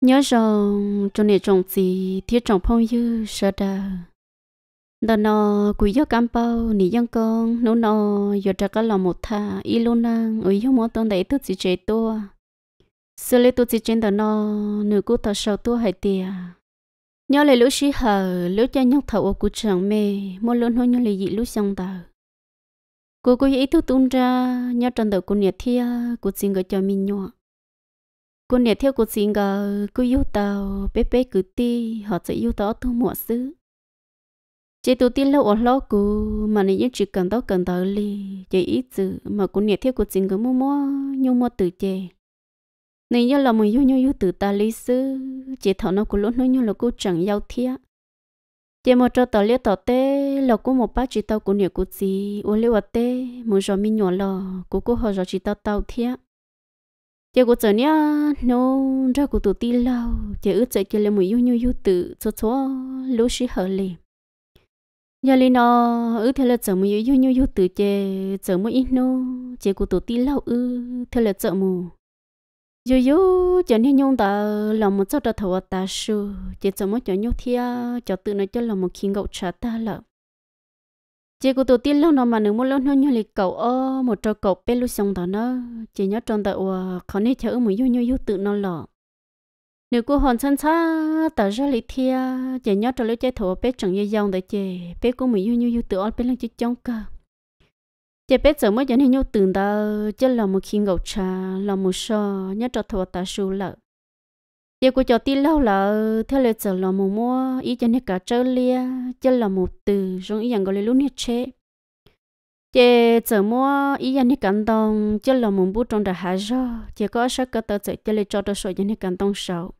nhớ rằng trong nên trồng gì thiết trồng phong như sợ đà đó nó quỳ gió cam bao nỉ dân con nấu nó giờ trả cái lòng một thà y luôn năng ở yếu món tông đấy tôi chỉ chế tua xử lý tôi chỉ trên đó nó nửa cú thở sâu tua hay tiề nhớ lại lúc sĩ hờ lũ cha nhóc thầu ở cụ trường mê mỗi lần hôn nhớ lại dị lúc xong tờ cô cô ý tôi tung ra nhớ trần đầu cô nhiệt thia cô xin gọi cho mình nhọ cô nè theo cô xin gờ cô yêu tàu bé bé cứ ti họ sẽ yêu tàu thu mua xứ chị tụi tin lâu ở lâu cô mà nãy chỉ cần tao cần tao li chị ít chữ mà cô nè theo cô xin gờ mua mua nhung mua từ chị nãy giờ là mình yêu nhau yêu từ ta lý xứ chị thảo nó cô lúc nó nhau là cô chẳng giao thiệt chị một trò tàu liếc tàu tê là cô một bát chỉ tao cô nè cô gì uống liếc tê một giờ mình nhỏ lò cô cô họ giờ chỉ tao tao thiệt giờ cô chở nhá nó ra cô tụt đi lâu giờ ước chạy chơi là mùi yêu nhu yêu tự cho cho lũ sĩ hở lì giờ lì nó ước theo là chở mùi yêu nhu yêu tự chơi chở mùi ít nó giờ cô tụt đi lâu ư theo là chở mù giờ giờ chở nhung nhung ta làm một chút đã thầu ta su giờ chở mùi chở nhung thia chở tự nó cho làm một khi gặp trả ta lợp chị cô tổ tiên lâu nó mà nếu muốn lâu nó như lì cậu ô một trò cậu bé lúc xong đó nó chị nhớ trong tờ ủa khó nên theo một yêu nhau yêu tự nó lọ nếu cô hòn sân xa tờ ra lì thia chị nhớ trong lúc chơi thổ bé chẳng như dòng đấy chị bé cô một yêu nhau yêu tự ô bé lên chị trong cơ chị bé giờ mới giờ như nhau tự đó chứ là một khi ngầu trà là một so nhớ trong thổ ta sưu lợi giờ của cho tin lâu là theo lời giờ là mù mua ý cho nên cả chơi lia chơi là một từ rồi ý rằng gọi là lúc nhất chế chế giờ mua ý rằng nên cảm động chơi là một bút trong đã hạ rõ chế có sắc cả tờ chơi chơi lấy cho tờ sổ cho nên cảm động sầu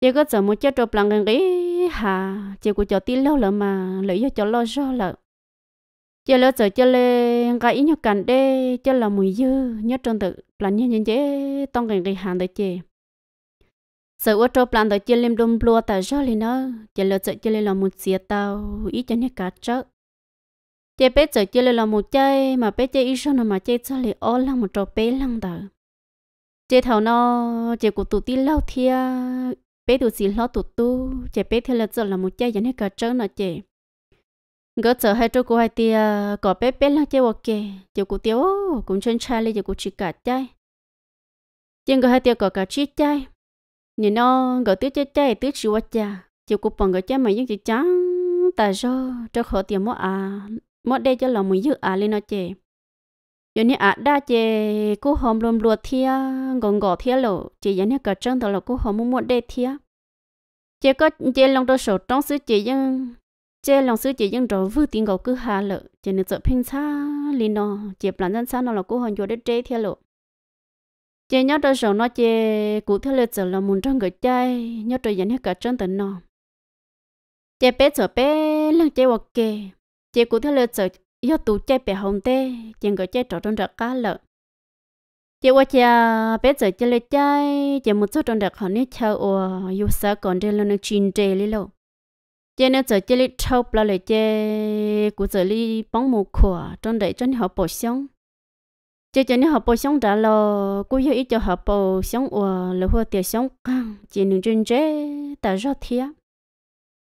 chế có giờ mua chơi trộn bằng cái hạ chế cô cho tin lâu là mà lấy cho cho lo rõ là chế lỡ giờ chơi lên cái ý nhau cảnh đê chơi là mùi dư nhớ trong tự là như như thế tông cảnh cái hàng đấy chế sợ ô tô plan tới chơi lim đom blua ta gió lên nó chơi lợt sợ chia lên là một xìa tao ý cho nhé cá chớ chơi bé sợ chơi lên là một chơi mà bé chơi ít sao nó mà chơi sao lại ô lăng một trò bé lăng tờ chơi thầu nó chơi của tụi tí lâu thia bé tụi xì lo tụt tu chơi bé thì lợt chơi là một chơi cho nhé cả chớ nó chơi ngỡ sợ hai trâu của hai tia có bé bé lăng chơi ok chơi của tiêu cũng chân trai lên chơi của chị cả chơi chơi ngỡ hai tia có cả chị chơi nhìn nó gọi tứ chơi chơi tứ chịu cha chịu cục bằng gọi cha mà những chị trắng ta cho cho khó tiền mua à mua đây cho lòng mình giữ à lên nó chè giờ nè à đa chè cô hòm lùm lùa thia gòn gò thia lộ chị giờ nè cả chân tao là cô hòm muốn mua đây thia chè có chè lòng đôi sổ trong sứ chị dân chè lòng sứ chị dân rồi vư tiền gò cứ hà lộ chè nè sợ pin xa lên nó chè bản dân xa nó là cô hòm vô đây chè thia lộ chị nhớ đôi rồi nó chị cụ thể lời giờ là muốn trong người chơi nhớ đôi dành hết cả chân tận nó chị bé sợ bé lần chị hoặc kề chị cụ thể lời giờ do tụ chơi bé hồng tê chị người chơi trò trong đặc cá lợn chị qua cha bé sợ chơi lời chơi chị một số trong đặc họ nít chơi ở yêu sợ còn đây là nó chín trề lý lộ chị nó giờ chơi lấy thâu là lời chơi cụ giờ lấy bóng mù khỏa trong đấy chân họ bỏ xong cho cho nên họ bổ sung đã lo cũng như ít cho họ bổ sung ở là họ tiêu sung căng chỉ nên chân chế ta rõ thiệt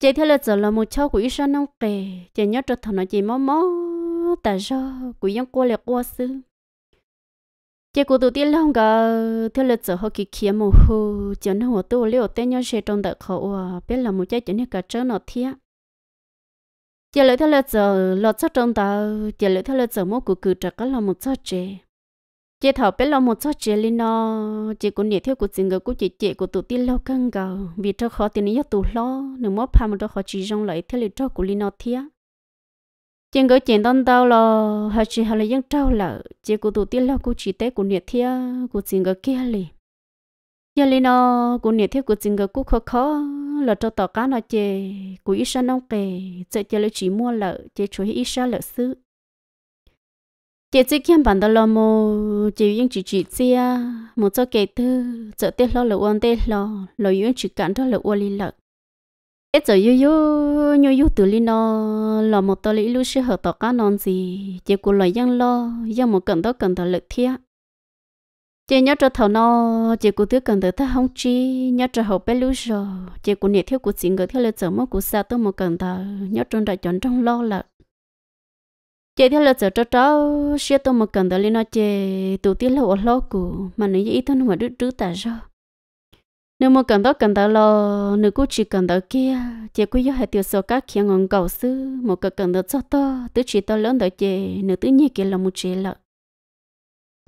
chế thế là giờ là một cháu của ít sao nông kề chế nhớ cho thằng nó chỉ mó mó ta rõ của những cô là cô sư chế của tụi tiên long gà thế là giờ họ kỳ kia mồ hôi chỉ nên họ tu liệu tên nhớ sẽ trong đợt họ biết là một cháu cho nên cả trơn nó thiệt giờ lấy theo là giờ lo cho trong tàu giờ lấy theo là giờ mỗi cụ cử trạc có là một số chế chế thảo biết là một số chế lên nó chế cũng nhiệt theo của tình người của chị chị của tổ tiên lâu căng cầu vì cho khó tiền nhất tụi lo nếu mỗi ham một đó khó chỉ rong lại theo lời cho của lên nó thía trên cái chuyện đơn tao là hay chỉ họ là dân trao lợ chỉ của tổ tiên lâu của chỉ tế của nhiệt thía của tình người kia liền giờ lên nó cũng nhiệt thiết của chính cái cũng khó khó là cho tỏ cá nó chè của ít sao nông kề giờ giờ lấy chỉ mua lợ chè chuối ít sao lợ xứ chè chỉ kiếm bản đó là mồ, chè yên chỉ chỉ chia một số kề thứ, giờ tết lo lợ uống tết lo lo yên chỉ cản đó lợ uống li lợ ít giờ yêu yêu nhớ yêu từ lên nó là một tờ lý lưu sư hợp tỏ cá non gì chè của loài giang lo giang một cần đó cần tàu lợ thiết chị nhớ cho thầu nó chị cũng thứ cần tới ta không chi nhớ cho hậu bé lúa rồi chị cũng nhiệt theo của chị người theo lời chở mốt của xa tôi một cần thờ nhớ trong đại chọn trong lo là chị theo lời chở cho cháu xe tôi một cần thờ lên nó chị tụ tiết ở lo cũ mà nữ ý thân mà đứa đứa ta rồi nếu mà cần đó cần đó lo nếu cũng chỉ cần đó kia chị cũng do hệ tiêu số các khi ngon cầu sư một cái cần đó cho to tứ chỉ to lớn đó chị nếu tứ nhiên kia là một chị lợi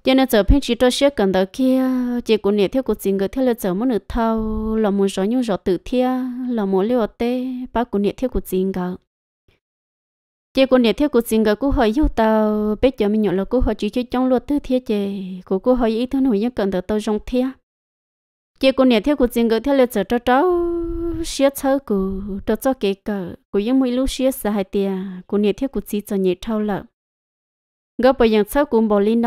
cho nên giờ phim chỉ cho xe cần đó kia chỉ cũng nhẹ theo cuộc tình người theo là giờ muốn được thâu là muốn rõ nhung rõ tự thia là muốn liều tê ba cũng nhẹ theo cuộc tình cả chỉ cũng nhẹ theo cuộc tình cả cũng hỏi yêu tao bây giờ mình nhận là cũng hỏi chỉ cho trong luật tư thia chè cũng cũng hỏi ý thứ nổi nhất cần đó tao trong thia chỉ cũng nhẹ theo cuộc tình cả theo là giờ cho cháu xe cháu cụ cho cho kể cả cũng những mấy lúc xe sai tiệt cũng nhẹ theo cuộc tình cho nhẹ thâu lợn gỡ bởi những sau cũng bỏ lên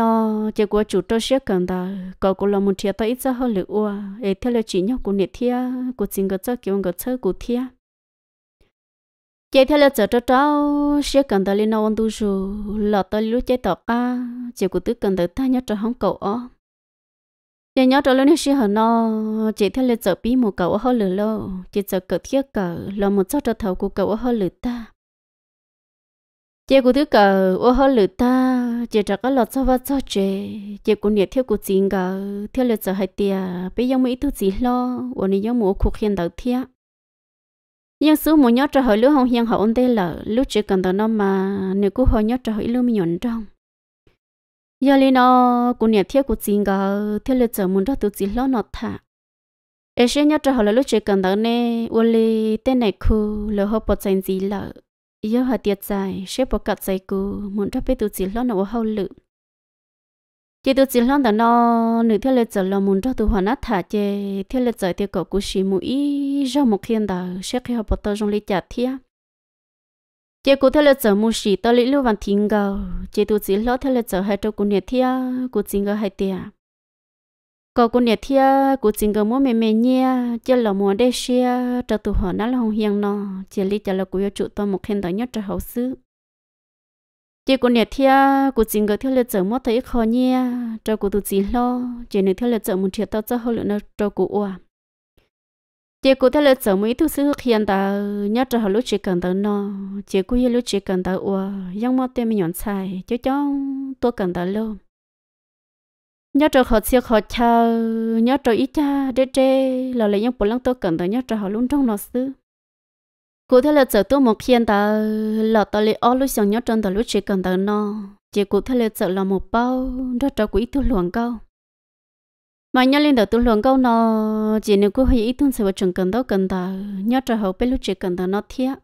chỉ có chủ tôi sẽ cần ta có cũng là một thiệt tôi ít ra hơn lửa ua để e theo lời chỉ nhau của nhiệt thiệt của chính cái cho kiểu cái cho của thiệt chỉ theo lời cho cho cháu sẽ cần ta lên nó ăn đủ rồi là tôi lúc chơi tập ca chỉ có tứ cần tới ta nhớ cho hóng cậu ó chỉ nhớ cho lúc sẽ hơn nó chỉ theo lời cho bí một cậu hơn lửa lâu chỉ cho cậu thiệt cậu là một cho cho thầu của cậu hơn lửa ta chị cũng thứ cờ ô hơ lử ta chị trả cái lọt sao vắt sao chị chị cũng nhiệt theo cũng chín cờ theo lượt sợ hai tia bây giờ mới thứ gì lo ô này giống mua cuộc hiện đầu thia nhưng số một nhớ trả hỏi lứa hồng hiền hậu ông tê lợ lúc chỉ cần tao nó mà nếu cũng hỏi nhớ trả hỏi lứa mình nhọn trong giờ lên nó cũng nhiệt theo cũng chín cờ theo lượt sợ muốn đó thứ gì lo nó thả xe nhớ trả hỏi lúc chỉ cần tao nè ô lê tên này khu lỡ họ bớt gì lỡ yêu hả tiệt dài sẽ bỏ cặp dài cù muốn cho bé tụi chị lo nó hậu lự chị tụi chị lo đó nó nữ theo lệ giờ là muốn cho tụi họ nát thả chị theo lệ giờ thì cậu cũng chỉ mũi ra một khiên đó sẽ khi họ bắt đầu trong lý chặt thia chị cũng theo lệ giờ muốn chỉ tới lý lưu văn thiên gầu chị tụi chị lo theo lệ giờ hai trâu cũng nhiệt thia cũng chính gầu hai tiệt có con nhà thia cô chính cơ mua mẹ mẹ nhia chỉ là mua để xia cho tụ họ nó là hồng hiền nọ chỉ lý cho là cô yêu trụ to một khen đó nhất cho hậu sư chỉ con nhà thia cô chính cơ theo lịch sử mua thấy khó nhia cho cô tụ chỉ lo chỉ nên theo lịch sử muốn thiệt to cho hậu lượng nó cho cô ua chỉ cô theo lịch sử mấy thứ sư hiền đó nhất cho hậu lúc chỉ cần đó nọ chỉ cô yêu lúc chỉ cần đó ua nhưng mà tên mình nhận sai cho cháu tôi cần đó luôn nhớ cho họ xíu họ chờ nhớ cho ít cha để chơi là lấy những bộ lăng tôi cần tới nhớ cho họ luôn trong nó xứ cụ thể là giờ tôi một khiên ta là tôi lấy ô lúc xong nhớ trong tôi lúc chỉ cần tới nó chỉ cụ thể là giờ là một bao nhớ cho quỹ tôi luồn câu mà nhớ lên đầu tôi luồn câu nó chỉ nếu cứ hay ít tuân sẽ vào trường cần tới cần tới nhớ cho họ biết lúc chỉ cần tới nó thiệt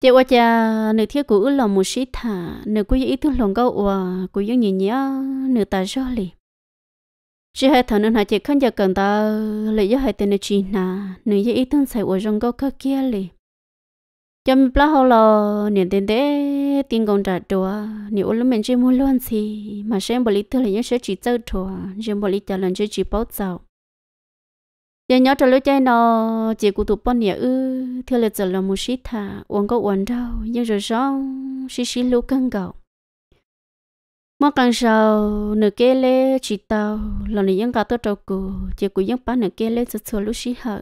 chị qua cha nữ thiết của lòng một sĩ thả nữ của ý thức lòng câu và của những nhìn nhớ nữ ta do lì chỉ hai thằng nữ hai chị không giờ cần ta lấy do hai tên nữ chị nà nữ ý thức xài của rong câu cơ kia lì chăm plá hậu lo niệm tiền tế tiền công trả đồ nếu lúc mình chỉ muốn luôn gì mà xem bồi lý tư là những sẽ chỉ chơi thua riêng bồi lý trả lần chơi chỉ báo giàu giờ nhớ trở lối chơi nó chỉ cụ tụ bọn nhẹ ư thưa là giờ là một sĩ thả uống có uống đâu nhưng rồi sau sĩ sĩ lưu căng gạo mà càng sau nửa kia lê chỉ tàu là nửa những cả tôi trâu cụ chỉ cụ những bán nửa kia lê rất số lúc sĩ hở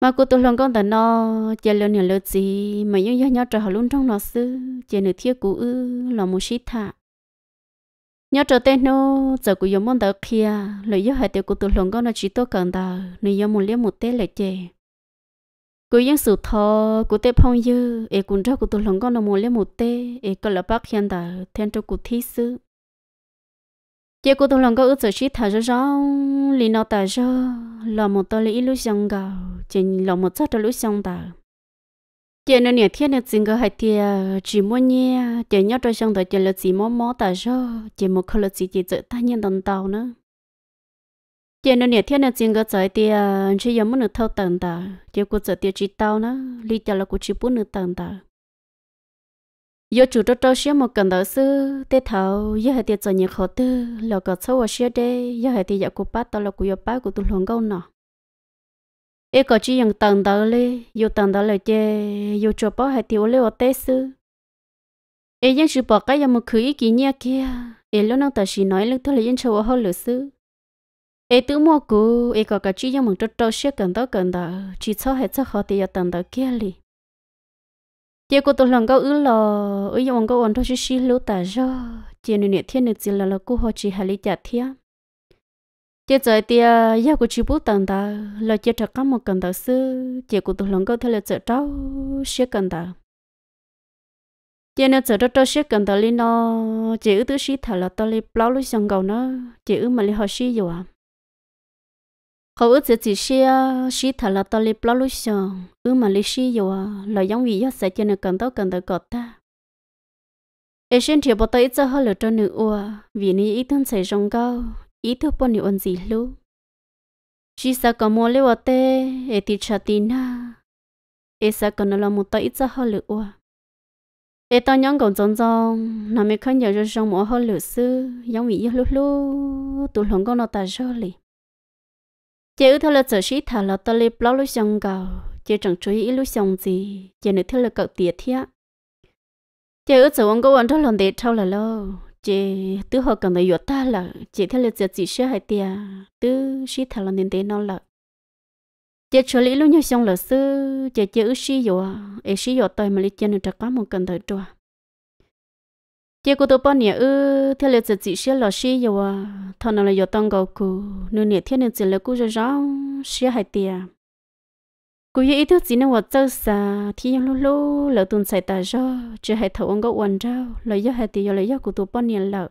mà cụ tôi luôn con ta nó chỉ là nửa lượt gì mà những nhớ nhớ trở luôn trong nó sư chỉ nửa thiếu cụ ư là một sĩ thả nhớ trở tên nó giờ cũng giống món đó kia lời nhớ hai tiêu cô tụi lòng con nó chỉ tốt cần đào, nên nhớ muốn lấy một tết lại chơi. cứ yên sự thọ của tết phong dư e cũng cho cô tụi lòng con nó muốn lấy một tết e có là bác hiện đào, thêm cho cô thí sư chỉ cô tụi lòng con ước giờ chỉ thà cho rõ lì nó ta rõ là một tờ lì lúc xong gạo chỉ là một chất trong lúc xong đào chị nó nhà thiên nó chính cái hai tia chỉ muốn nhé chị nhớ cho xong rồi chị là chỉ muốn mó ta cho chị một khâu là chỉ chị tự ta nhận tận tàu nữa chị nó nhà thiên nó chính cái trái tia chỉ giờ muốn được thâu tận ta chị cũng tự tia chỉ tàu nữa lý cho là cũng chỉ muốn được tận ta giờ chủ cho cho xem một cần đó sư tê thầu giờ hai tia cho nhiều khó tư là có sâu ở xe đây giờ hai tia giờ cũng bắt tao là cũng giờ bắt cũng tụi lòng câu nào ấy có chỉ dùng tầng đó lên yêu tầng đó là chơi yêu chụp bao hay thiếu lên ở tết sư ấy dân chụp bao cái giờ một khứ ý kỷ niệm kia ấy lúc nào ta chỉ nói lúc thôi là dân chụp bao lửa sư ấy tự mua cũ ấy có cả chỉ dùng một trâu trâu xe cần đó cần đó chỉ cho hết cho họ thì yêu tầng đó kia li chị cô tôi lần câu ứ lò ấy dùng câu ăn thôi chỉ xí lúa ta rồi chị nửa thiên nửa chỉ là là cô họ chỉ hà lý chả thiên chế giới thì giờ cũng chưa biết tận ta, là chế trật có một cần đó sư chế của tụi lòng câu theo là chế trâu sẽ cần đó chế nó chế trâu sẽ cần đó lên nó chế ứ tứ sĩ thảo là tao lên bao lúc xong cầu nó chế ứ mà lên họ sĩ rồi à khẩu ứ chế chỉ sĩ sĩ thảo là tao lên bao lúc xong ứ mà lên sĩ rồi à là giống vì giác sẽ chế nó cần đó cần đó cọt ta ấy xin thì bắt tay ít ra hơn là cho nữ ua vì ni ít thân sẽ rong cao ý thức bọn nhiều ôn gì lu chỉ sa có mua lưu ở tê ê tì chả tì na ê sa có nó là một tay ít ra hơn lửa ua ê tao nhóm còn rong rong nó mới khăn nhiều cho rong mỗi hơn lửa sư giống vị yêu lu lu tụi lòng con nó ta cho lì chị ư thôi là sợ sĩ thả là tao lip lâu lúc xong cầu chế chẳng chú ý lúc xong gì chế nữa thôi là cậu tiệt thiệt chế ư sợ ông có ăn thôi lần để trâu là lâu chị tứ họ cần được ta là chị theo lịch giờ chị sẽ hay tiề tứ sĩ thằng là nên thế nó là chị xử lý luôn như xong là sư chị chị ước sĩ rồi ấy sĩ rồi tôi mà lấy chân được quá một cần thời trò chị cô tôi bao nhiêu ư ừ, theo lịch giờ chị sẽ là sĩ rồi thằng nào là rồi tăng cầu cô nửa nửa thiên nửa chỉ là cô rồi rõ sĩ hay tiề cú ý thức gì nó vợ chơi xa thì em lú lú lỡ tuần xài tà cho chưa hay thấu ông có quần rau lỡ do hay thì do lỡ do của tụi bọn niên lợ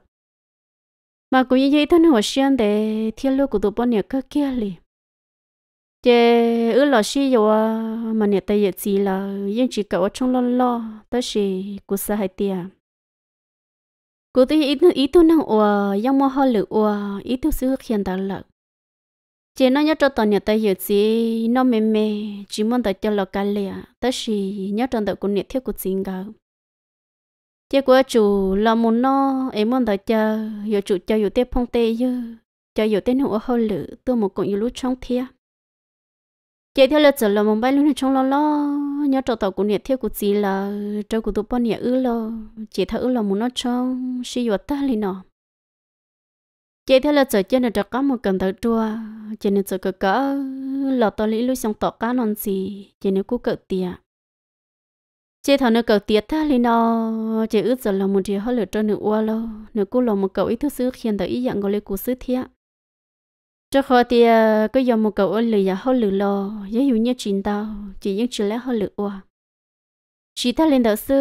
mà cú ý thức nó vợ xuyên để thiên lú của tụi bọn niên cơ kia liền chế ư lọ xí yo mà nè tay yết gì là yên chỉ cậu trong lo lo tới xí cú sa hai tia cú tôi ý ý tôi năng ủa yang mua hoa lửa ủa ý tôi xưa khiên ta lợ chị nó nhớ cho tao nhớ tao hiểu gì nó mềm mềm chỉ muốn tao cho lo cả lẹ Tới chỉ nhớ trong tao cũng nhớ thiếu của chính gạo chị của chủ là muốn nó em muốn tao cho hiểu chủ cho hiểu tiếp phong tê chứ cho hiểu tên hữu hơn lử tôi một cũng hiểu lúc trong thia chị theo lượt giờ là một bay lúc trong lo lo nhớ cho tao cũng nhớ thiếu của gì là cho của tụi bao nhớ ư lo chị thở là muốn nó trong suy yếu ta lì nó chị thấy là trời trên là trò có một cần thở chua chị nên trời cỡ cỡ lọ to lý lúc xong tỏ cá non gì chị nên cú cỡ tiệt chị thằng nó cỡ tiệt tha lý nó chị ước giờ là một chị hơi lửa trên nữ ua lo nữ cú lò một cậu ít thứ xứ khiến tới ý dạng gọi lấy cú xứ thiệt cho khó thì cứ dòng một cậu ơi lửa giờ hơi lửa lo dễ hiểu như chuyện tao chỉ những chuyện lẽ hơi lửa ua chỉ ta lên đó sư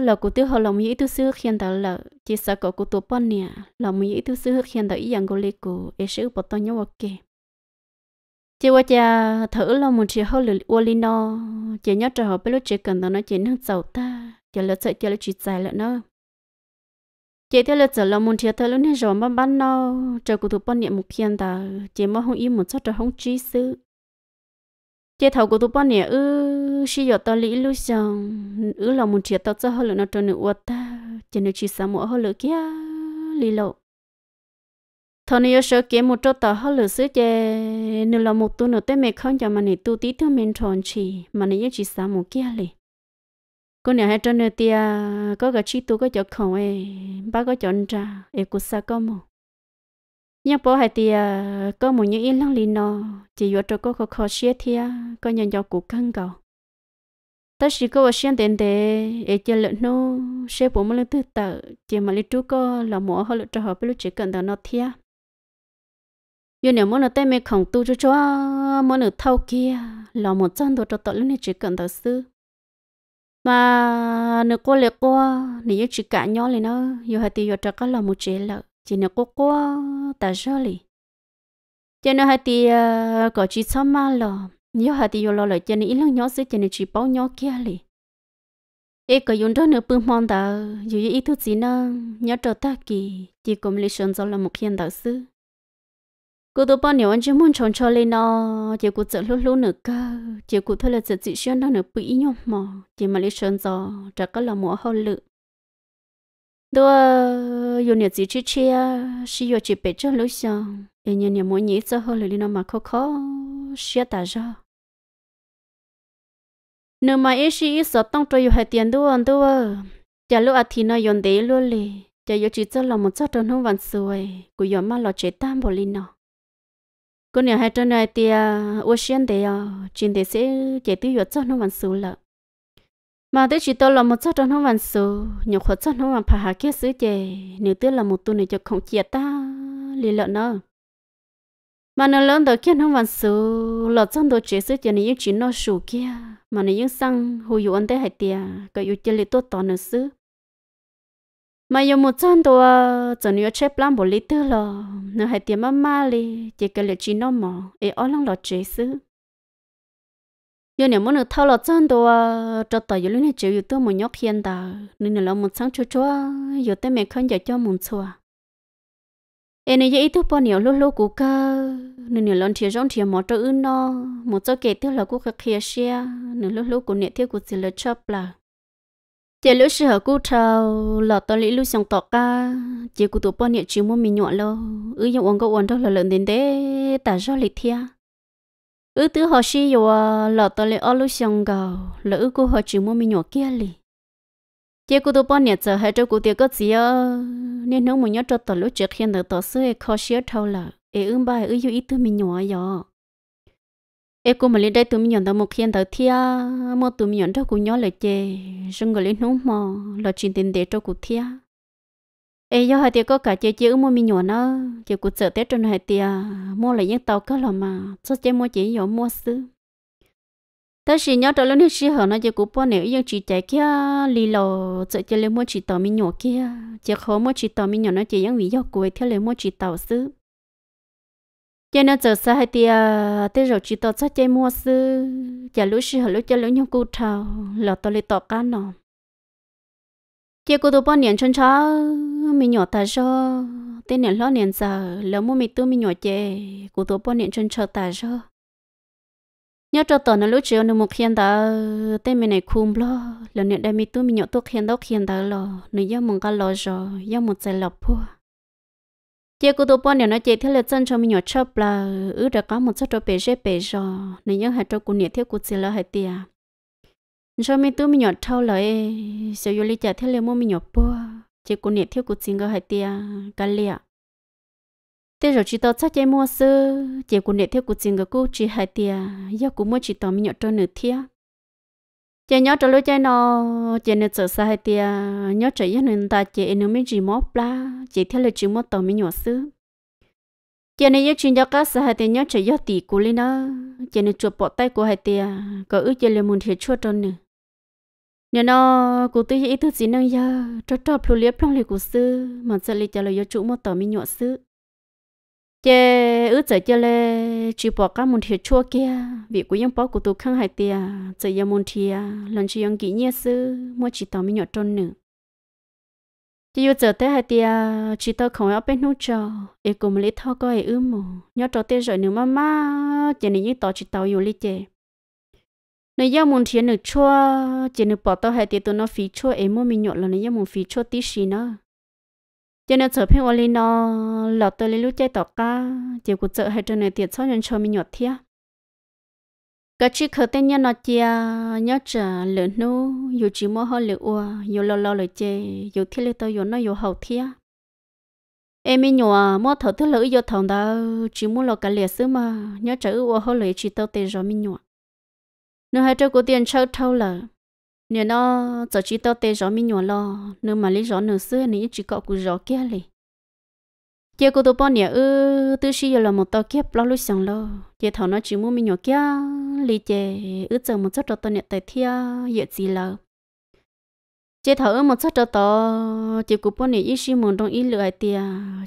là cụ tiêu họ lòng mỹ tu sư khiên đó là chỉ sợ có cụ tu bón nè lòng mỹ tu sư khiên đó ý rằng cô lê cụ ấy sư bỏ tao nhau ok chỉ qua cha thử là một chỉ họ lười uo nó chỉ nhớ trở họ bây lúc chỉ cần đó nó chỉ năng giàu ta chỉ là sợ chỉ là chỉ dài lại nó chỉ theo lời giờ lòng một chỉ thử lúc này rồi mà bán nó chờ cụ tu bón nè một khiên đó chỉ mà không ý một chút trở không trí sư chế thầu của tụi bọn nè ư xí giờ tao lý lúc xong ư lòng muốn chia tao cho họ lựa nó cho nữ uất ta chỉ nữ chỉ sao mỗi họ lựa kia lý lộ thọ nữ sợ kia một chỗ tao họ lựa sứ chế nữ lòng một tu nữ tới mẹ không cho mà nữ tu tí thương mình tròn chỉ mà nữ chỉ sao một kia lì cô nè hai cho nữ tia có cái chi tu có cho không ấy ba có chọn ra ấy cũng sao có một nhưng bố hay thì à, có một những yên lặng lì nó chỉ vừa cho cô có khó xé thì có nhận dọc của căng cầu ta chỉ có xuyên đến để để cho lợn nó xé bố mà lên tự tử chỉ mà lấy chú có là mỏ họ lợn cho họ biết lúc chỉ cần đó nó thia giờ nếu muốn là tay mẹ khổng tu cho cho muốn được thâu kia là một chân đồ cho tội lúc này chỉ cần đó sư mà nếu cô lấy cô nếu chỉ cả nhau lên nó giờ hay thì giờ cho các là một chế lợi chỉ nó cố cố ta cho li cho nó hai thì có chỉ sao mà lo nhớ hai thì lo lo cho nên ít lắm nhớ sẽ cho nên chỉ bao nhớ kia li ấy có dùng đó nữa bưng mang ta dù ít thứ gì nó nhớ cho ta kì chỉ cùng lý sơn do là một hiện đạo sư cô tôi bao nhiêu anh chưa muốn chọn cho lên nó chỉ cô chọn lúc lúc nữa cơ chỉ cô thôi là chọn chỉ sơn đó nữa bị nhom mò chỉ mà lý sơn do chắc là mùa hậu lự đó dùng nhiều gì chi chi à sử dụng chỉ bể cho lối xong em nhận nhiều mỗi nhĩ cho hơn lời nó mà khó khó sẽ ta ra nếu mà em sử dụng sợ tông tôi hai tiền đó anh đó chả lúc à thì nó dùng để luôn lì chả dùng chỉ cho lòng một chút đơn không vẫn xuôi cứ dùng mà lo chế tam bộ linh nó cô nhiều hai trăm này thì ô xuyên để à chuyện để sẽ chế tiêu dùng cho nó vẫn xuôi lợ mà tới chỉ tôi là một số trong nó hoàn số nhiều khó trong nó hoàn phá hạ kia sứ chè nếu tôi là một tu này cho không chia ta lì lợn nó mà nó lớn đầu kia nó hoàn số lọt trong đồ chế sứ chè này những chuyện nó sủ kia mà này những sang hồ dụ ăn tới hải tiề cái yêu chơi lì tốt to nữa sứ mà yêu một trăm đồ cho yêu chép lắm bộ lý tư lo nó hải tiề mà ma lì chỉ cái lì chỉ nó mỏ ấy ở lăng lọt chế sứ giờ nếu muốn được thâu lọt chân đồ cho tao giờ lúc này chịu tôi một nhóc hiền ta nên là một sáng chúa chúa giờ tới mẹ không giờ cho muốn chúa em này dễ thuốc bao nhiêu lúc lúc cũng cơ nên là lần chia rong chia một cho ưng nó một cho kể tiếc là cũng khắc kia xe nên lúc lúc cũng nhẹ tiếc cũng chỉ là chấp là chỉ lúc xưa cũ trâu là tao lý lúc sáng tọt ca chỉ cũng tụ bao nhiêu chỉ muốn mình nhọ lâu ư dùng uống có uống đâu là lợn đến đấy ta do lịch thiêng ứ tứ họ xí yo lọ tao lệ ở lúc xong gạo lỡ ứ cô họ chỉ mua mình nhỏ kia li chế cô tôi bọn nhẹ giờ hai cho cô tiệc có gì ơ nên nó muốn nhớ cho tao lúc chết hiện được tao xưa khó xí thâu là ế ưng bài ứ yêu ít tứ mình nhỏ yo ế cô mà lên đây tụi mình nhận tao một hiện được thia mà tụi mi nhận cho cô nhỏ lại chế xong rồi lên nó mò là chuyện tiền để cho cô thia ấy do hai tiệc có cả chơi chơi mua mi nhỏ nó chơi cuộc sợ tết trong hai tiệc mua lại những tàu có là mà cho chơi mua chỉ nhỏ mua xứ ta chỉ nhớ đó lúc này chỉ hở nó chơi cuộc bao nếu những chỉ chạy kia lì lò chơi chơi lấy mua chỉ tàu mi nhỏ kia chơi khó mua chỉ tàu mi nhỏ nó chỉ những vị do cuối theo lấy mua chỉ tàu xứ cho nên giờ xa hai tiệc, tới rồi chỉ tàu chắc chơi mua sư chả lúc xưa lúc chơi lúc nhau cụ thảo là tàu lấy tàu cá nọ chị cô tụi bọn niệm chân chó mình nhỏ ta cho tên niệm lo niệm giờ lỡ mua mình tu mình nhỏ chè cô tụi bọn niệm chân chó ta cho nhớ cho tao nó lúc chiều nó một khiên ta tên mình này khum lo lỡ niệm đây mình tu mình nhỏ tu khiên đó khiên ta lo nó giao mừng cả lo rồi giao một giải lọc pua chị cô tụi bọn niệm nó chị thế là chân cho mình nhỏ chớp là ứ ừ, đã có một số trò bể rễ bể rồi nó nhớ hai trò cô niệm thiếu cô chỉ là hai tiền cho mình tu mình nhỏ thâu lại sau vô lý trả thế liệu mua mình nhỏ bùa chỉ cũng nhẹ thiếu cũng xin gọi hai tia cả liạ thế rồi chỉ tao chắc chạy mua sơ chỉ cũng nhẹ thiếu cũng xin gọi cô chỉ hai tia giờ cũng mua chỉ tao mình nhỏ cho nửa thia chị nhớ cho lối chạy nó chị nửa sợ sai tia nhớ chạy yên người ta chỉ nửa mình chỉ móp bla, chỉ theo lời chỉ mua tao mình nhỏ sơ giờ nên yêu chuyện cho các xã hội thì nhớ chỉ yêu tỷ của lên đó giờ này chuột bỏ tay của hai tia có ước chơi lên muốn thiệt chua trơn nữa nhớ nó cụ tôi ý thứ gì năng giờ cho cho plu liếp long liệt của sư mà giờ lấy cho lời yêu chủ một tờ mi nhọ sư giờ ước chơi cho lê chỉ bỏ các muốn thiệt chua kia vì của yêu bỏ của tôi khăng hai tia chơi yêu muốn thiệt lần chơi yêu kỹ nhớ sư mua chỉ tờ mi nhọ trơn nữa chỉ yêu giờ tới hai tia chỉ tôi không ở bên nút cho em cùng lấy thao coi ư mù nhớ cho tới rồi nếu mà má chỉ nên những tao chỉ tao yêu lấy chè nếu yêu muốn thiên được chua chỉ nên bỏ tao hai tia tụi nó phí chua em mua mình nhọ là nếu yêu muốn phí chua tí xí nữa cho nên sợ phim online, nó lọt tới lấy lúc chơi tao cá chỉ cũng sợ hai trò này tiệt sau nhân cho mình nhọ thiệt cái chỉ khởi tên nhau nó chia nhau trả lửa nu dù chỉ mua hoa lửa ua dù lo lo lửa chê dù thiết lửa tôi dù nó dù hậu thiết em ấy nhỏ à, mua thầu thứ lửa dù thằng đó chỉ mua lo cả lửa xứ mà nhau trả ua hoa lửa chỉ tao tên rồi mình nhỏ nếu hai trâu của tiền trâu thâu lờ, nếu nó giờ chỉ tao tên rồi mình nhỏ lo nếu mà lý rõ nửa xưa này chỉ có của rõ kia liền giờ cô tôi bao nhiêu ư tư sĩ là một tàu kiếp lo lúc sang lo giờ thảo nó chỉ muốn mình nhỏ kia lì chè ư giờ một chút tàu nhiệt tài thia giờ gì là giờ thảo một chút tàu giờ cô bao nhiêu ít sĩ muốn trong ít lười tia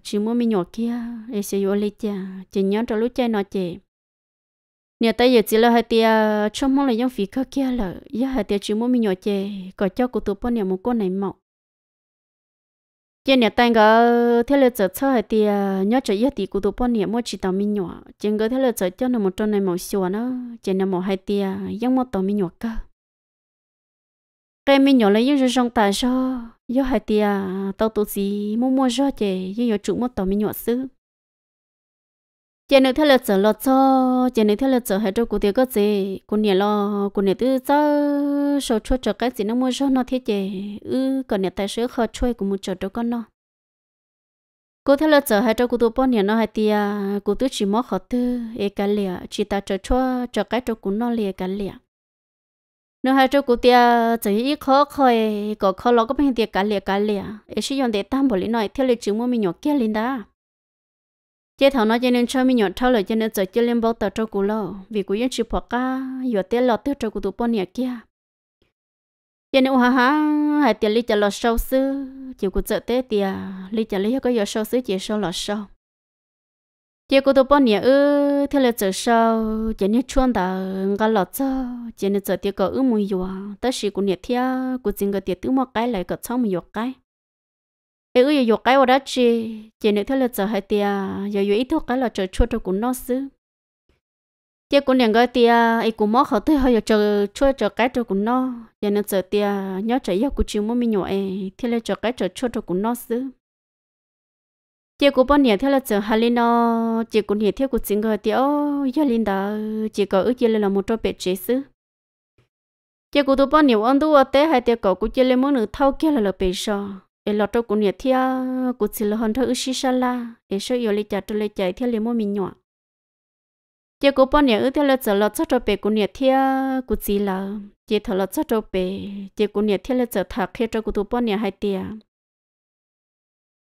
chỉ muốn mình nhỏ kia ấy sẽ vô lì chè chỉ nhớ cho lúc chơi nó chè nhà tay giờ chỉ là hai tia trong mong là giống phí khắc kia là giờ hai tia chỉ muốn mình nhỏ chè có cho cô tôi bao nhiêu một con này mộng giờ nhà tay ngỡ thế là giờ chơi thì nhớ chơi yết thì cụ tụ bọn nhà mua chỉ tao mi nhỏ chỉ ngỡ thế là giờ cho nó một trâu này một xua nữa chỉ nó màu hai tia giống một tao mi nhỏ cả, cái mi nhỏ lấy những rong tài sao giờ hai tia tao tụ gì mua mua cho chỉ giờ trụ một tao mi nhỏ xứ chị nữ theo lợt sở lọt cho chị nữ theo lợt sở hai chỗ cụ tiệc có gì cụ nhà lo cụ nhà tư cho sầu chua cho cái gì nó mua cho nó thế chị ư còn nhà tài sữa khó chui cũng một chỗ đâu con nó cô theo lợt sở hai chỗ cụ tu bọn nhà nó hai tia cụ tu chỉ mó khó tư e cả lìa chỉ ta cho chua cho cái chỗ cụ nó lìa cả lìa nó hai chỗ cụ tia chỉ ít khó khơi có khó lo có bên tiệc cả lìa cả lìa e chỉ dùng để tam bỏ nói theo lịch chứng mua mình nhỏ kia linh chế thằng nó cho nên cho mình nhọn thâu lại cho nên giờ cho lên bao tờ cho cụ lo vì cụ yên chịu phật ca giờ tiền lo tiêu cho cụ tụ bọn nhà kia cho nên ha ha hai tiền lý cho lo sâu xứ chịu cụ sợ tết tiền lý cho lý có giờ sâu xứ chỉ sâu lo sâu chế cụ tụ bọn nhà ư theo lời chợ sâu cho nên chuông đã ngã lo cho cho nên giờ tiền có ư mùi dùa tất sĩ cụ nhà theo cụ chính cái tiền tứ một cái lại có sáu mùi dùa cái ấy ư dụ cái vào đó chi chỉ nếu theo là giờ hai tia giờ yêu ít thôi cái là trời chua cho cũng nó xứ chỉ cũng những cái tia ấy cũng mất họ thấy hơi chờ chua chờ cái cho cũng nó giờ nó giờ tia nhớ trời yêu của chiều mua mi nhỏ ấy theo lượt chờ cái trời chua cho cũng nó xứ chỉ có bao nhiêu theo là giờ hai linh nó chỉ có nhiều theo cũng chính người tia ô giờ linh đó chỉ có ước chỉ là một chỗ bệt chế xứ chỉ có tụ bao nhiêu ông tu ở té hai tia cậu cũng chỉ là muốn được thau kia là là bệt sao e lo to cũng nhiệt thia cũng chỉ là hòn thơ ước shisha la e sơ yêu lịch trả trở lịch chạy thia lấy mua mình nhọ chỉ cũng bao nhiêu ước là trở lọt chắc trở về cũng nhiệt thia cũng chỉ là chỉ thở lọt chắc trở về chỉ cũng nhiệt thia là trở thạc khi trở cũng tu bao nhiêu hai tia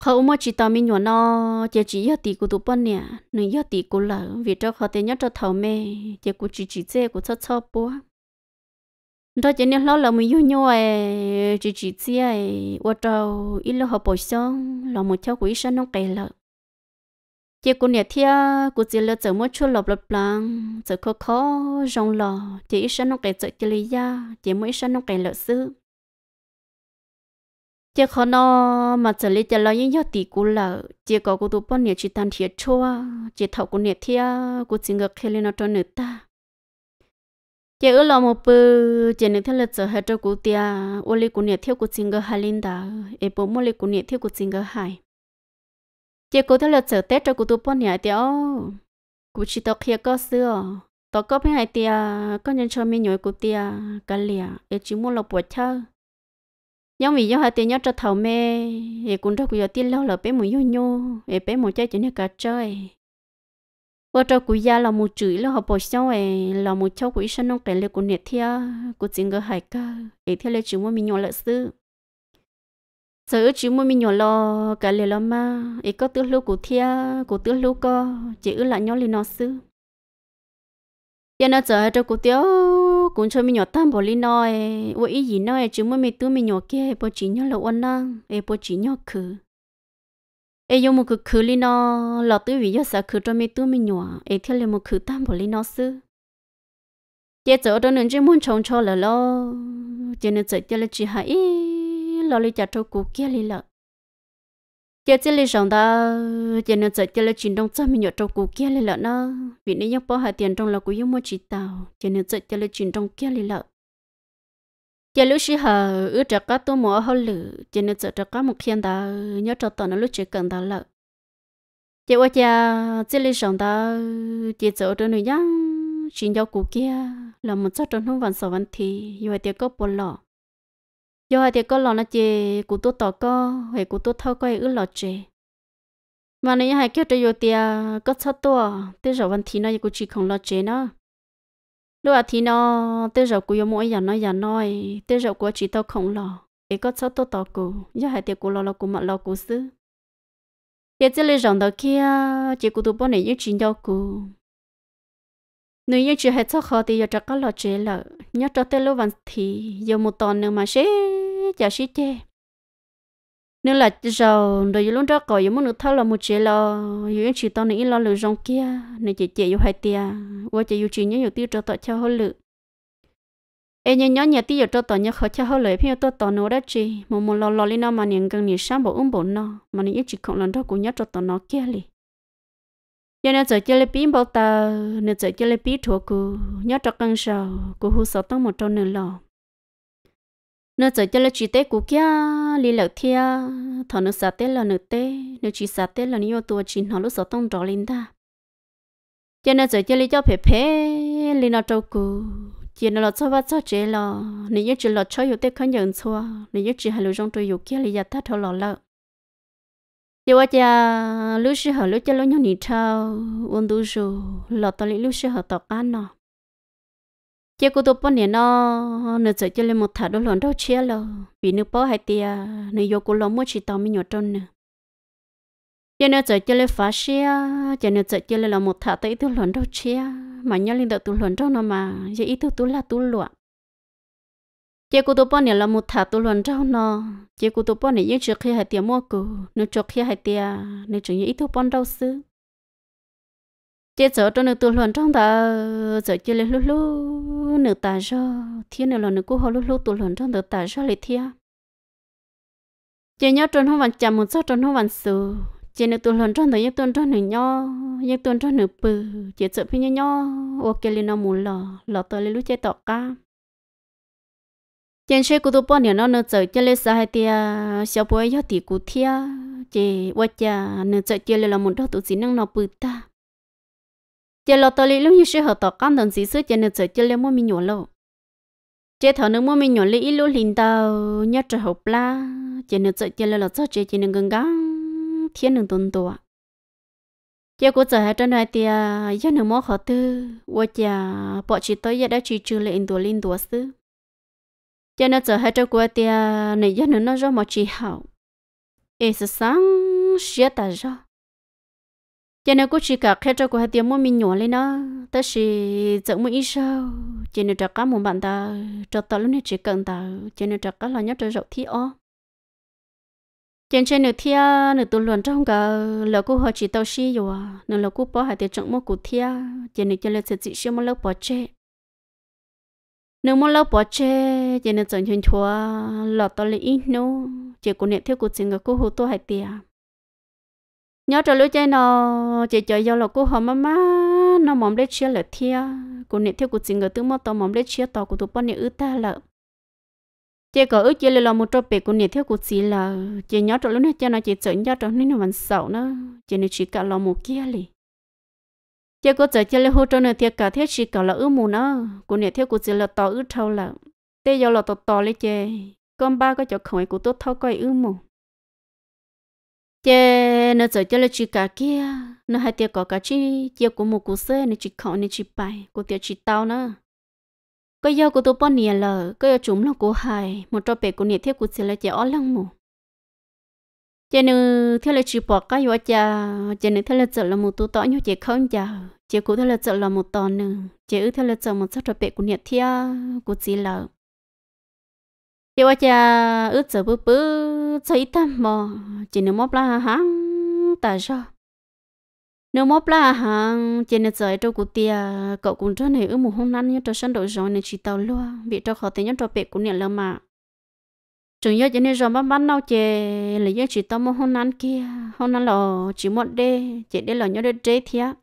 họ mà chỉ tao mình nhọ nó chỉ chỉ yêu tỷ cũng tu bao nhiêu nửa yêu tỷ cũng là vì cho khó tiền nhất cho thầu mê chỉ cũng chỉ chỉ dễ cũng chắc chắc bố đó chỉ nên lo là mình yêu nhau ấy chỉ chỉ chỉ ấy ở đâu ít lo học bồi xong là một cháu quý sinh nông kể lợ chỉ cô nhà thia cô chỉ là chờ mỗi chút lọp lọp lăng chờ khó khó rong lò chỉ ít sinh nó kể chờ chỉ lý ra chỉ mỗi sinh nó kể lợ sư chỉ khó nó mà chờ lý chờ lo những nhau tỷ cũ lợ chỉ có cô tụ bọn nhà chỉ tan thiệt chua chỉ thầu cô nhà thia cô chỉ ngược khi lên nó cho nữ ta chị ở lò một bữa chị nên theo lịch giờ hai trâu cú tia ô li cú nhiệt theo cú chính gờ hai linh đà ê bố mua li cú nhiệt theo cú chính gờ hai chị cố theo lịch giờ tết trâu cú tu bốn nhà tia cú chỉ tao kia có xưa tao có bên hai tia có nhân cho mình nhồi cú tia cả lìa ê chỉ mua lò bùa chơi nhóm vì do hai tia nhớ cho thầu mê ê cũng đâu cú giờ tia lâu là bé mồi nhô nhô ê bé mồi chơi chỉ nên cả chơi vợ chồng của gia là một chữ là họ bỏ xong ấy là một cháu của sân nông kể lệ của nhiệt thia của chính người hải ca để theo lời chữ mua mình nhỏ lợi sư giờ chữ mua mình nhỏ lo cả lệ lo ma ấy có tứ lưu của thia của tứ lưu co chỉ ư là nhỏ lên nó sư giờ nó giờ cho cháu của cũng cho mình nhỏ tam bỏ lên nói với ý gì nói chữ mua mình tứ mình nhỏ kia bỏ chỉ nhỏ là ôn năng ấy bỏ chỉ nhỏ khử ai yêu một cứ khứ li nó lọ tứ vì do sợ khứ cho mấy tứ mi nhỏ ai theo liền một khứ tam bỏ li nó sư chế chỗ đó nên chỉ muốn trồng cho là lo chế nên chế chế là chỉ hay lo li chặt cho cú kia li lợ chế chế li sống ta chế nên chế chế là chỉ đông trăm mấy nhỏ cho cú kia li lợ nó vì nên nhóc bỏ hai tiền trong là cú yêu mua chỉ tàu chế nên chế chế là chỉ đông kia li lợ giờ lúc xí hờ ước cho các tôi mua hơn lử nên nó cho các một khiên đó nhớ cho tao nó lúc chỉ cần đó lợ giờ qua giờ chỉ lấy sống đó chỉ chỗ đó nữa nhá xin giáo cụ kia là một số trong không vẫn sợ vẫn thì giờ thì có buồn lọ giờ thì có lọ nó chỉ cụ tôi tao có hay cụ tôi thâu có ước lọ chè mà nếu như hai kia cho giờ thì có sao tôi thì sợ vấn thì nó cũng chỉ không lọ chè nữa lúc à thì nó tới giờ cũng mỗi giờ nó giờ nói tới giờ của chỉ tao không lo để có cháu tôi tao cụ giờ hai tiệc của lo lo của mà lo của xứ giờ chỉ lấy rằng đó kia chỉ của tụi bọn này yêu chuyện nhau cụ nếu như chỉ hai cháu khó thì giờ chắc có lo chế lợ nhớ cho tới lúc vẫn thì giờ một tuần nữa mà sẽ giờ sẽ chơi nên là giờ rồi lúc đó giờ muốn được thâu là một chế lo yêu chỉ tao nghĩ lo lửa rong kia nên chỉ chạy vô hai tia qua chạy vô chỉ nhớ nhiều tiêu cho tao cho hơn lự em nhớ nhớ nhiều tiêu cho tao nhớ khó cho hơn lự phía tao tao nói đó chị một một lo lo lên nó mà niệm gần niệm sáng bộ ung bộ nó mà niệm chỉ không lần đó cũng nhớ cho tao nó kia li giờ này giờ chơi lấy pin bao tờ nên giờ chơi lấy pin thua cô nhớ cho căng sầu cô hú sợ tăng một trâu nữa lò nó giờ cho nó chỉ tết cũ kia lì lợt thia thằng nó sạt tết là nó tết nó chỉ sạt tết là nó tua chỉ nó lúc sợ tông rõ lên ta cho nên giờ cho lý cho phê phê lý nó trâu cũ chỉ nó là cho vắt cho chế là nếu như chỉ là cho yêu tết khăn nhận xua nếu như chỉ hai lối trong tôi yêu kia lý giặt ta thọ lọ lợ giờ qua cha lúc xưa lúc cho lúc nhau nhị trâu ôn đủ rồi lọ tao lý lúc xưa hợp tao ăn nó chỉ cô tôi bón nè nó nó chơi chơi một thả đó lòn đâu chia lo vì nó bó hai tia nó vô cô lo mua chỉ tao mới nhỏ trôn nè cho nên chơi chơi lên phá chia cho nên chơi chơi lên là một thả tới tôi lòn đâu chia mà nhớ linh đợi tôi lòn đâu nó mà giờ ít tôi tôi là tôi loạn chỉ cô tôi bón nè là một thả tôi lòn đâu nó chỉ cô tôi bón nè những chuyện khi hai tia mua cô nó cho khi hai tia nó chuyện những ít tôi bón đâu xứ chết sợ cho nước tu luận trong ta sợ chế lên lú lú nữ ta cho thiên nữ là nữ cũng họ lú lú tu luận trong nữ ta cho lấy thiên chế nhớ trong không vạn chậm một số trong không vạn số chế nữ tu luận trong nữ tu trong nữ nho nhưng tu trong nữ bự chế chỗ phi nho ok lên nó muốn lò lò tới lên lú chết tọt ca trên xe của tôi bọn nó nó sợ cho lên sai tiếc xéo bối cho thì cụ thia chị qua cha nó sợ cho lên là muốn đó tụi chỉ năng nó bự ta giờ lo tao lý lúc như sẽ hợp tao con đồng gì xưa giờ nó chơi chơi lên mua mình nhỏ lâu chế thằng nó mua mình nhỏ lý lúc linh đầu, nhớ trời hộp la giờ nó chơi chơi lên là chơi chơi nó gần gắng thiên đường tuần tuần giờ cô chơi hai trận này thì giờ nó mua họ tư và giờ bọn chị tôi giờ đã chỉ trừ lên tuần linh tuần xứ giờ nên chơi hai trận của thì này giờ nó nó rất mà chỉ hậu ít sáng sẽ ta rồi cho nên cô chỉ cả khi cho cô hai tiếng mua mình nhỏ lên nó ta chỉ dẫn mua ít sao cho nên cho cả một bạn ta cho tao lúc này chỉ cần ta cho nên cho cả là nhất cho rộng thi o chuyện trên nửa thia nửa tuần luận trong cả là cô họ chỉ tao xí rồi nửa là cô bỏ hai tiếng trọng mua cụ thia cho nên cho lên sẽ chỉ xem một lớp bỏ chê nửa một lớp bỏ chê cho nên chọn chuyện chùa là tao lấy ít nô chỉ cô nè theo cô chính là cô hồ tôi hai tiếng nhớ cho lúc chơi nó chơi chơi giao là cô họ má má nó mỏm lấy chia là thia cô nè theo cô chỉnh người tư mò tao mỏm lấy chia tao cô tụ bọn nè ư ta là chơi có ư chơi là một trò bể cô nè theo cô chỉ là chơi nhớ cho lúc này chơi nó chơi chơi nhớ cho nên nó vẫn sợ nữa chơi nè chỉ cả lo một kia lì chơi có chơi chơi là hỗ trợ nè thiệt cả theo chỉ cả là ư mù nó cô nè theo cô chỉ là tao ư thâu là tê giao là tao to lấy chơi con ba có chỗ không ấy cô tốt thâu coi ư mù chế nó rồi cho là chỉ cả kia nó hay tiệt có cả chi tiệt của một cụ xe nó chỉ khẩu nó chỉ bài của tiệt chỉ tao nữa có giờ của tôi bao nhiêu lờ có giờ chúng là của hài một trò bể của nhiệt thiết của xe là chế ó lăng mù chế nữ theo là chỉ bỏ cái vợ cha chế nữ theo là chợ là một tu tỏ như chế không chả chế cũng theo là chợ là một tòn nữ chế ư theo là chợ một trò bể của nhiệt thiết của xe là giờ qua cha ướt giờ bự bự thấy tâm mò chỉ nếu mốc la hàng tại sao nếu mốc la hàng chỉ nếu giờ trong cuộc tiệc cậu cũng cho này ướt một hôm nay nhớ trò sân đội rồi nên chỉ tàu luôn bị cho khó thấy nhớ trò bể cũng nhận lắm mà chúng nhớ chỉ nên rồi bắt bắt nào chè lấy nhớ chỉ tao một hôm nay kia hôm nay là chỉ một đê chỉ để là nhớ được chế thiệt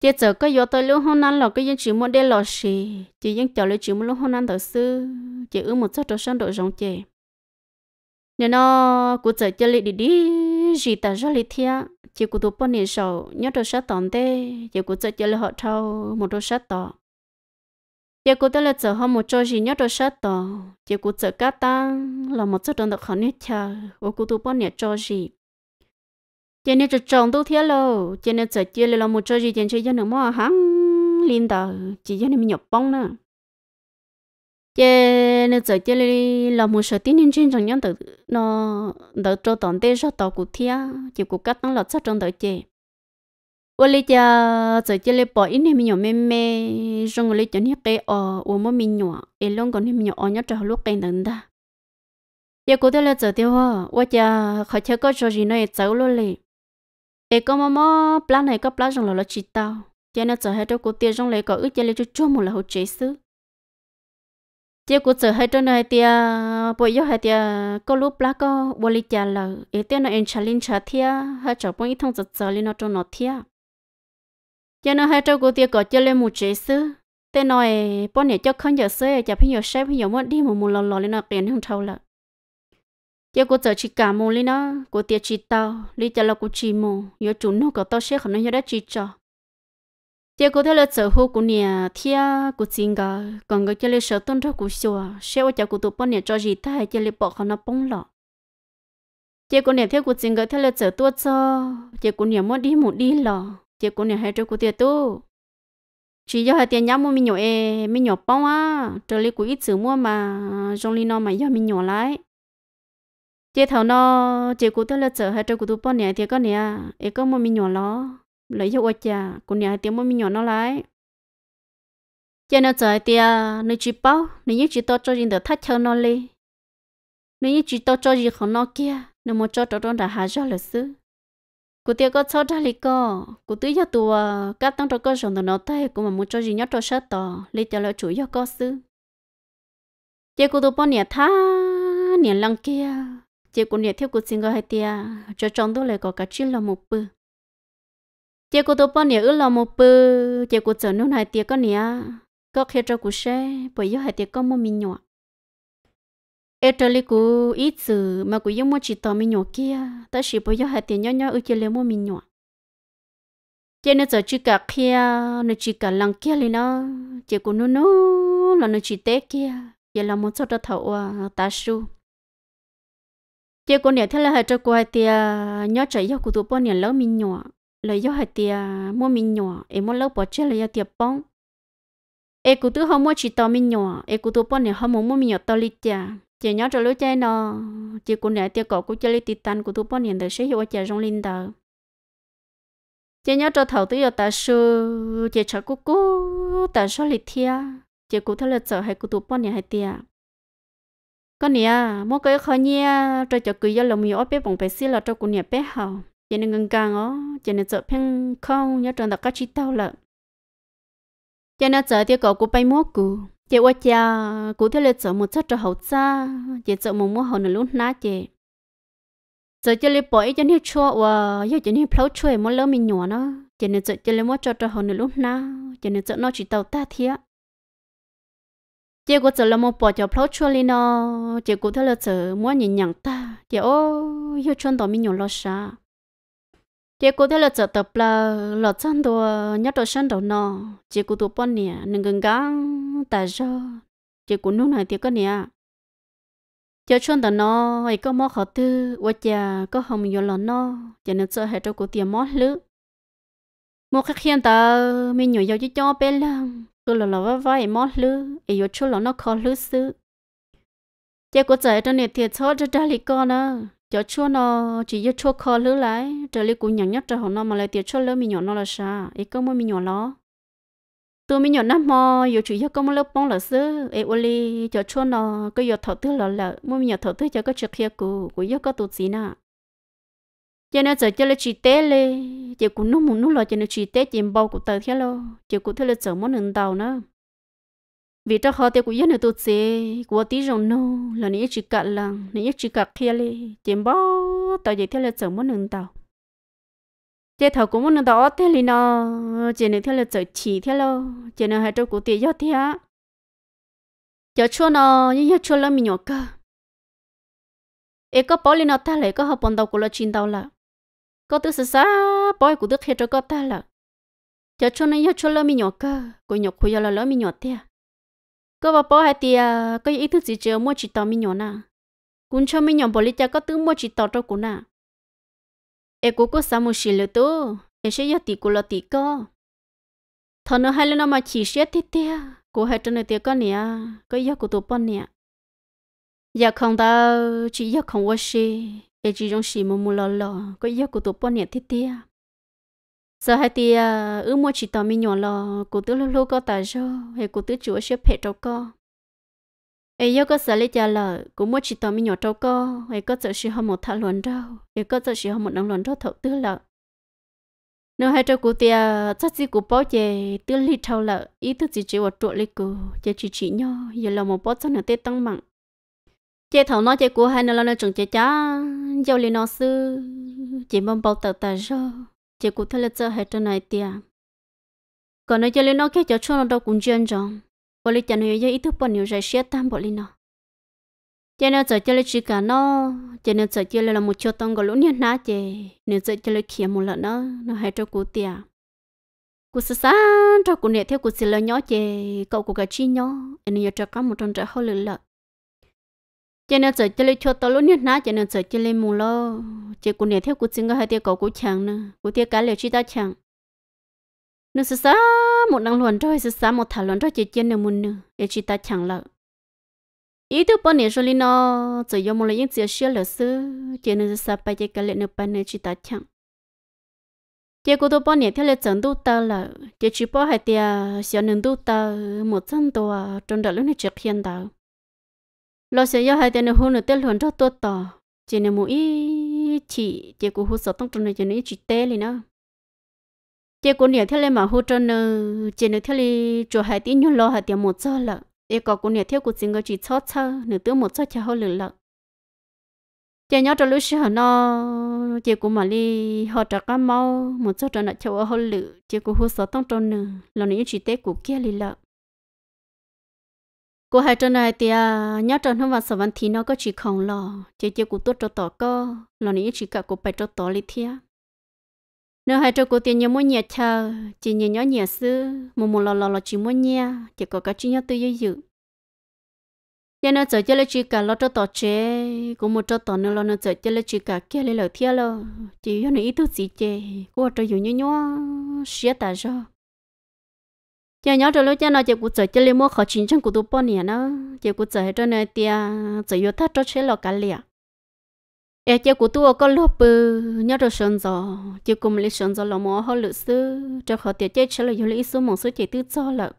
chị giờ có vô tới lúc hôm năn là cái dân chỉ muốn để lò xì chỉ dân chọn lấy chỉ muốn lúc hôm năn thật sự chỉ ư một số đồ sơn đồ rộng chị nên nó cũng giờ cho lấy đi đi gì ta ra lấy thia chị cũng tụp bọn nền sầu nhớ đồ sát tòn tê chỉ cũng giờ cho lấy họ thâu một đồ sát tò. chị cũng tới lấy giờ họ một chỗ gì nhớ đồ sát tò, chị cũng giờ cá tăng là một số đồ được khó nhất chờ và cũng tụp bọn nền cho gì cho nên trồng đâu thế lo cho nên giờ chia là một chơi gì cho chơi cho nó mà hắn liên tờ chỉ cho nên mình nhập bông nữa cho nên giờ chia là một số tin nên trên trong nhóm tự nó tự cho toàn thế cho tàu cụ thia chỉ cụ cắt nó là sát trong tự chế ô lý cha giờ chia là bỏ in nên mình nhập mềm mềm rồi lấy cho nên cái ở ở mà mình nhập em luôn còn nên mình nhập ở nhớ trong lúc cái nền đó giờ cụ thế là giờ tiêu tôi cha khỏi chơi có trò gì nói cháu luôn liền để có mà mà plan này có plan rằng là chỉ tao cho nên giờ hết đâu có tiền trong lấy có ước cho lấy cho chua một là hậu chế xứ chỉ có giờ hết trong này tiền bây giờ hết tiền có lúc plan có bỏ đi trả là ít tiền nó anh chả linh chả thia hết chỗ bao ít thằng giờ giờ lên nó cho nó thia cho nên hết đâu có tiền có cho lấy một chế xứ thế nói bọn này cho không giờ xứ chả phải nhiều sếp nhiều muốn đi một một lò lò lên nó tiền không thâu lại giờ cô giờ chỉ cả mù lên đó, cô tiệt chỉ tao lý cho là cô chỉ mù giờ chủ nó có tao sẽ không nói đã chỉ cho giờ cô thấy là sở hữu của nhà thia của xin gà còn cái chơi sở tôn cho của xua sẽ ở cho của tụi bọn nhà cho gì ta hay chơi bỏ không nó bông lọ giờ cô nhà theo của xin gà thấy là sợ tua cho giờ cô nhà muốn đi một đi lọ giờ cô nhà hai cho cô tiệt tu chỉ do hai tiền nhắm mua mình nhỏ e mình nhỏ bông á trở lại của ít sữa mua mà trong lý nó mà do mình nhỏ lại chị thầu nó chị cụ tôi là chở hai trâu cụ tôi bao nè thì có nè ấy có một mình nhỏ nó lấy cho quạt chả cụ nè tiếng một mình nhỏ nó lại chị nó chở thì nó chỉ bảo, nó như chỉ to cho gì được thắt cho nó lên, nó như chỉ to cho gì không nó kia nó muốn cho trong đã hạ cho lịch sử cụ tiêu có cho ra lý co cụ tứ cho tù các tăng có dùng được nó tay cụ mà muốn cho gì nhớ cho sát tỏ lấy cho là chủ cho cơ sư chị cụ tôi bao nè tha nè lăng kia chị cũng nhớ theo cuộc sinh gọi hai tia cho trong đó lại có cả chuyện là một bữa, chị cũng tôi bao nhiêu ước là một bữa, chị cũng chờ nút hai tia có nhỉ có khi cho cuộc xe bởi do hai tia có một mình nhọ, ở trong lý cụ ít sự mà cũng giống một chỉ tao mình nhọ kia ta chỉ bởi do hai tia nhỏ nhỏ ở chơi lấy một mình nhọ, chị nó giờ chỉ cả kia nó chỉ cả lăng kia lên nó chị cũng nó nó là nó chỉ té kia giờ là một số đó thầu à, ta su chị cô nè thế là hai cho cô hai tia nhớ chạy cho cô tụ bao nè lỡ mình nhỏ lấy cho hai tia mua mình nhọ, em mua lỡ bỏ chết lấy tia bông em cô tụ không mua chỉ tao mình nhọ, em cô tụ bao nè không muốn mua mình nhọ tao lít chả chị nhớ cho lối chơi nó chị cô nè tia có cô chơi lít titan cô tụ bao nè đời sẽ hiểu chả rong linh đời chị nhớ cho thầu tụi ta sư chị chờ cô cô ta số lít thia chị cô thế là sợ hai cô tụ bao nè hai tia có nè mỗi cái khó nhia cho cho cứ giờ lòng ở bên bỏng bé xí là cho cô nè bé hậu, cho nên ngừng càng ó cho nên sợ phăng không nhớ tròn đặc các chi tao lợ cho nên sợ tiêu cậu cô bay mua cụ chị qua cha cụ thế là sợ một chút cho hậu xa chị sợ một mua hậu nữa lúc nát chị sợ cho lấy bỏ cho nên chua và giờ cho nên phlau chua mua lỡ mình nhỏ nó cho nên sợ cho lấy mua cho cho hậu nữa lúc nát, cho nên sợ nó chỉ tàu ta thiệt chị cũng chờ là một bỏ cho pháo chua lên nó chị cũng là chờ muốn nhìn ta chị ô yêu chân đó mình nhổ lo xa chị cũng thấy là chờ tập là chân đồ nhất đồ sân đồ nó chị cũng tụ bọn nè nâng gần gắng tại sao chị cũng này thì có nè chị chân đó nó ấy có mò khó tư và hồng nhổ lo nó chị nên sợ hết cho cô tiền mót lứ một khắc hiện ta mình nhổ dầu cho cho bé lăng cứ lò lò vá vá mót lư ấy yếu chút lò nó khó lư sư chế của trời trong này thiệt sót cho cha lý con á cho chua nó chỉ cho chua khó lư lại trời lý cũng nhận nhất cho họ nó mà lại thiệt chua lư mình nhỏ nó là sa ấy có mỗi mình nhỏ nó tôi mình nhỏ năm mò yếu chỉ cho có mỗi lớp bóng là sư ấy ô li cho chua nó cứ yếu thọ tư lò lợ mỗi mình nhỏ thọ tư cho có trực kia cụ cũng yếu có tụ gì nè cho nên giờ cho nó chỉ té lê chỉ cũng nút một nút lo cho nó chỉ té chỉ bao của tờ thế lo chỉ cũng thấy là giờ món nâng tàu nữa vì cho họ thì cũng là tốt tê của tí rồi nô là nãy chỉ cắt là nãy chỉ cắt kia lê chỉ bao tàu gì thế là giờ món nâng tàu chế thầu cũng muốn nâng tàu thế lì nó chỉ nên thế là giờ chỉ thế lo chỉ nên hai chỗ của tiền do thế á giờ chua nó nhưng giờ chua là mình nhổ cơ ê có bỏ lên nó ta lại có học bọn tàu của là chín đầu là có tư sơ sá bói của đức hết cho có ta là cho cho nên nhớ cho lỡ mi nhỏ cơ cô nhỏ khuya là lỡ mi nhỏ tia có bà bói hai tia có ý thức gì chờ mua chỉ tao mi nhỏ nà cũng cho mi nhỏ bỏ lý cha có tư mua chỉ tao cho cô nà e cô có sao mua xì lỡ tố e sẽ nhớ tì cô lỡ tì co thằng nó hai lần mà chỉ sẽ tít tia cô hai này tia con nè có nhớ cô tụ bọn nè giờ dạ không đâu chỉ giờ không có xì cái chỉ trong xì mù mù lò lò có yêu của tụi bọn nhẹ thiết tia giờ hai tia ước mua chỉ tao mi nhỏ lò của tứ lâu lâu có tài cho hay của tứ chúa xếp hệ trâu co ấy yêu có sợ lấy trả lò, của mua chỉ tao mi nhỏ trâu co hay có sợ xì họ một thà luận đâu hay có sợ xì họ một nắng luận đâu thậu tứ lợ nếu hai trâu của tia chắc gì của bao chè tứ ly trâu lợ ý tứ chỉ chỉ vào trụ lấy của chỉ chỉ chỉ nhau giờ là một bó chân ở tết tăng mạng chế thầu nói chế của hai nó nó trồng chế chá dâu liền nó sư chỉ mong bao tờ tờ rô chế của thay là chơi hết trên này tiệt còn nói cho lên nó kia cho cho nó đâu cũng chuyên trọng bỏ đi chẳng hiểu ý thức bọn nhiều giải xét tam bỏ đi nó cho nên giờ cho lên chỉ cả nó cho nó giờ cho lên là một chỗ tông gọi lũ nhân ná chè nên giờ cho lên kia một lần nó nó hay cho cú tiệt cú sơ sán cho cú nè theo cú sư lơ nhỏ chè cậu cú cái chi nhỏ anh nhớ cho cá một trong trái hơi lợn cho nên giờ chơi cho tao lúc nhất nã cho nên giờ chơi mua lo chơi cũng nhảy theo cũng xin cái hai tia cổ cũng chẳng nữa cũng tia cá liệu chi ta chẳng nó sẽ sa một năng luận rồi sẽ sa một thảo luận rồi chơi chơi nữa muốn nữa để chi ta chẳng lợ ý thức bọn nhảy rồi lên nó giờ do một lời những chuyện xưa lỡ xứ cho nên sẽ sa Bây giờ cá liệu nữa bán nữa chi ta chẳng chơi của tôi bọn nhảy theo lời chẳng đủ ta lợ chơi chỉ bảo hai tia xíu nữa đủ ta một trăm tòa trong đó lúc này chơi khiên tao lo sẽ yêu hai tên nó hôn nó tên luôn cho tôi tỏ chỉ nên mũi chỉ chỉ của hút sọ tông trong này chỉ nên chỉ tê liền nữa chỉ của nhà theo lên mà hút cho nó chỉ nên theo lên cho hai tiếng nhau lo hai tiếng một giờ là e có của nhà theo của chính người chỉ cho cho, nửa tiếng một giờ cho họ lừa lợ chỉ nhớ cho lúc xưa nó chỉ của mà đi họ trả cá mau một giờ cho nó cho họ lừa chỉ của hút sọ tông trong này là nên chỉ tê của kia liền lợ cô hai trơn này thì à nhớ trơn không vào sờ văn thì nó có chỉ không lo chỉ chỉ cụ tốt cho tỏ co, lo này chỉ cả cụ phải cho tỏ lý thia nếu hai trơn cụ tiền nhớ muốn nhẹ chờ chỉ nhớ nhớ nhẹ sư một một lo lo lo chỉ muốn nhẹ chỉ có cái chỉ nhớ tư dữ dữ giờ nó giờ chơi lấy chỉ cả lo cho tỏ chế cũng một cho tỏ nữa lo nó giờ chơi lấy chỉ cả kia lấy lời thia lo chỉ nhớ này ít thứ gì chế cô cho dù nhớ nhớ xé ta rồi giờ nhớ rồi lúc cha nó chỉ cũng chơi chơi mua khó chín chân của tụi bọn nè nó chỉ cũng chơi cho nơi tia chơi vô thắt cho chế lọ cả lẹ em chơi của tụi có lúc bự ừ, nhớ rồi sơn gió chỉ cùng lấy sơn gió lọ mỏ họ lữ sư cho họ tiệt chơi chơi là vô lấy số mỏng số chỉ tư cho lợ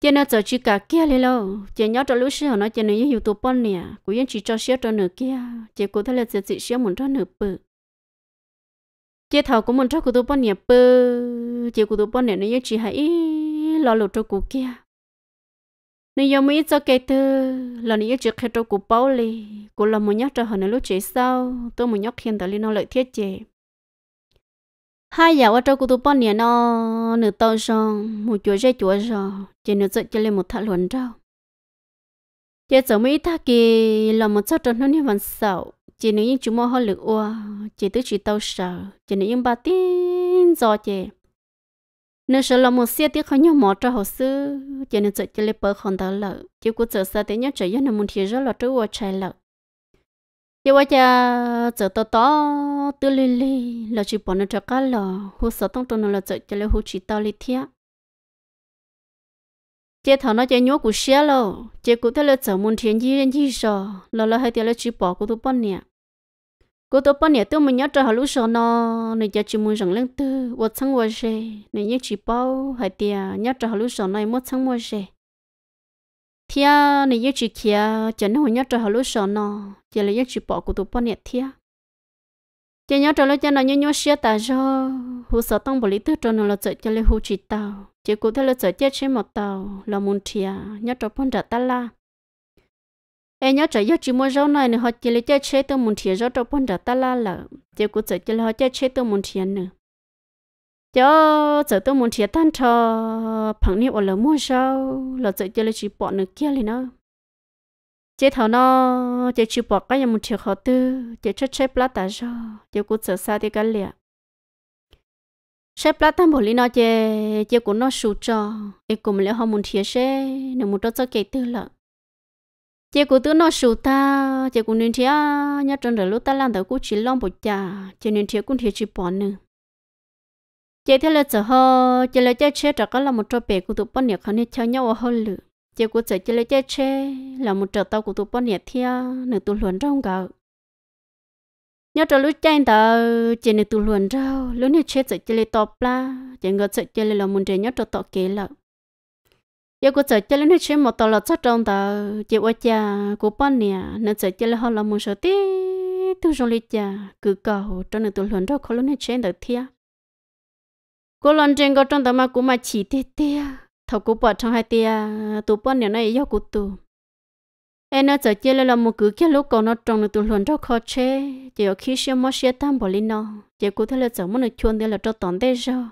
chỉ nó chơi chỉ cả kia lấy lâu chỉ nhớ rồi lúc xưa nó chỉ nó yêu tụi bọn nè cụ yên chỉ cho xíu cho nửa kia chỉ cũng thấy là chỉ chỉ xíu một cho nửa bự chế thầu của mình cho cụ tôi bao nhiêu bơ chế cụ tôi bao nhiêu nó chỉ hay lo lụt cho cụ kia nếu giờ mới cho cái thứ là nếu chỉ khai cho cụ bao lì cụ là một nhắc cho họ nếu lúc chế sau tôi một nhắc hiện tại liên nó lợi thiết chế hai giờ qua cho cụ tôi bao nhiêu nó nửa tàu rồi một chỗ dây chỗ rồi chỉ nửa dậy cho lên một thằng luận rau chế giờ mới ta kì là một số trò nó như vẫn sầu chị nữ yên chú mua hơi lực ua chị tứ chị tàu sợ chị nữ yên ba tin do chị nếu sợ lòng một xe tiếc không nhau mò cho hồ sư chị nữ chạy chị lê bờ không đỡ lợ chị cũng sợ sợ tiếng nhau chạy nhau muốn thì rất là trâu ua chạy lợ chị qua cha sợ to to tư li li là chị bỏ nó cho cá lò hồ sợ tông tông là chạy chị lê hồ chị tàu li thiệt chế thằng nó chơi nhúa của xe lo chế cụ thế là chở muốn thiên gì đến gì rồi lo lo hay thế là chỉ bỏ của tụi bọn nè cô tôi bao nhiêu tôi mình nhớ cho họ lúc sau nó nên giờ chỉ muốn rằng lên tư vô thắng vô xe nên những chỉ bao hay tiền nhớ cho họ lúc sau này mất thắng vô xe thia nên những chỉ kia cho nên họ nhớ cho họ lúc sau nó chỉ là những chỉ bỏ của tôi bao nhiêu thia chỉ nhớ cho lúc cho nó nhớ nhớ xe ta cho hồ sơ tăng bảo lý tư cho nó là sợ cho lấy hồ chỉ tàu chỉ cụ thể là sợ chết trên một tàu là muốn thia nhớ cho phong trả ta la em nhớ trở giấc chỉ mua rau này nữa họ chỉ lấy chơi chế tôi muốn thiệt rau trong bún đập ta la lợ chỉ cũng chỉ chỉ họ chơi chế tôi muốn thiệt nữa cho giờ tôi muốn thiệt tan cho phẳng niệm ở lỡ mua rau lỡ chỉ chỉ lấy chỉ bỏ nữa kia liền nó chế thầu nó chế chỉ bỏ cái nhà muốn thiệt họ tư chế chơi chế plát ta rau chỉ cũng chỉ xa thì cái liền sẽ plát tan bổ lý nó chế chế cũng nó sụt cho em cũng lấy họ muốn thiệt sẽ nếu muốn cho cho kể từ lợ chị cũng tưởng nó sụt ta chị cũng nên thía nhớ trong rồi lúc ta làm tới cũng chỉ lom bột chả chị nên thía cũng thía chỉ bỏ nữa chị thấy là sợ ho chị là chơi chơi chắc là một trò bể của tụi bọn nhạc khăn chơi nhau ở hơn nữa chị cũng sợ chị là chơi chơi là một trò tao của tụi bọn nhạc thía nửa tụi luận trong gạo nhớ trong lúc chơi tao chị nửa tụi luận rau lúc này chơi sợ chị là tọp la chị ngờ sợ chị là một trẻ nhớ trong tọp kế lại giờ cô chơi chơi lên hết chuyện một tờ là chắc trong tờ chị qua cha của bạn nè nên chơi chơi lên họ là một số tí tôi rồi lấy cha cứ cầu trong nên tôi luôn đó khó lên hết chuyện được thia cô lần trên có trong tờ mà cô mà chỉ tê tê thầu cô bỏ trong hai tia tôi bán nè này do cô tu em nó chơi chơi lên là một cứ kia lúc còn nó trong nên tôi luôn đó khó chế chỉ có khi xem mất xe tam bỏ lên nó chỉ cô thấy là chẳng muốn được chuồn thì là cho tòn thế rồi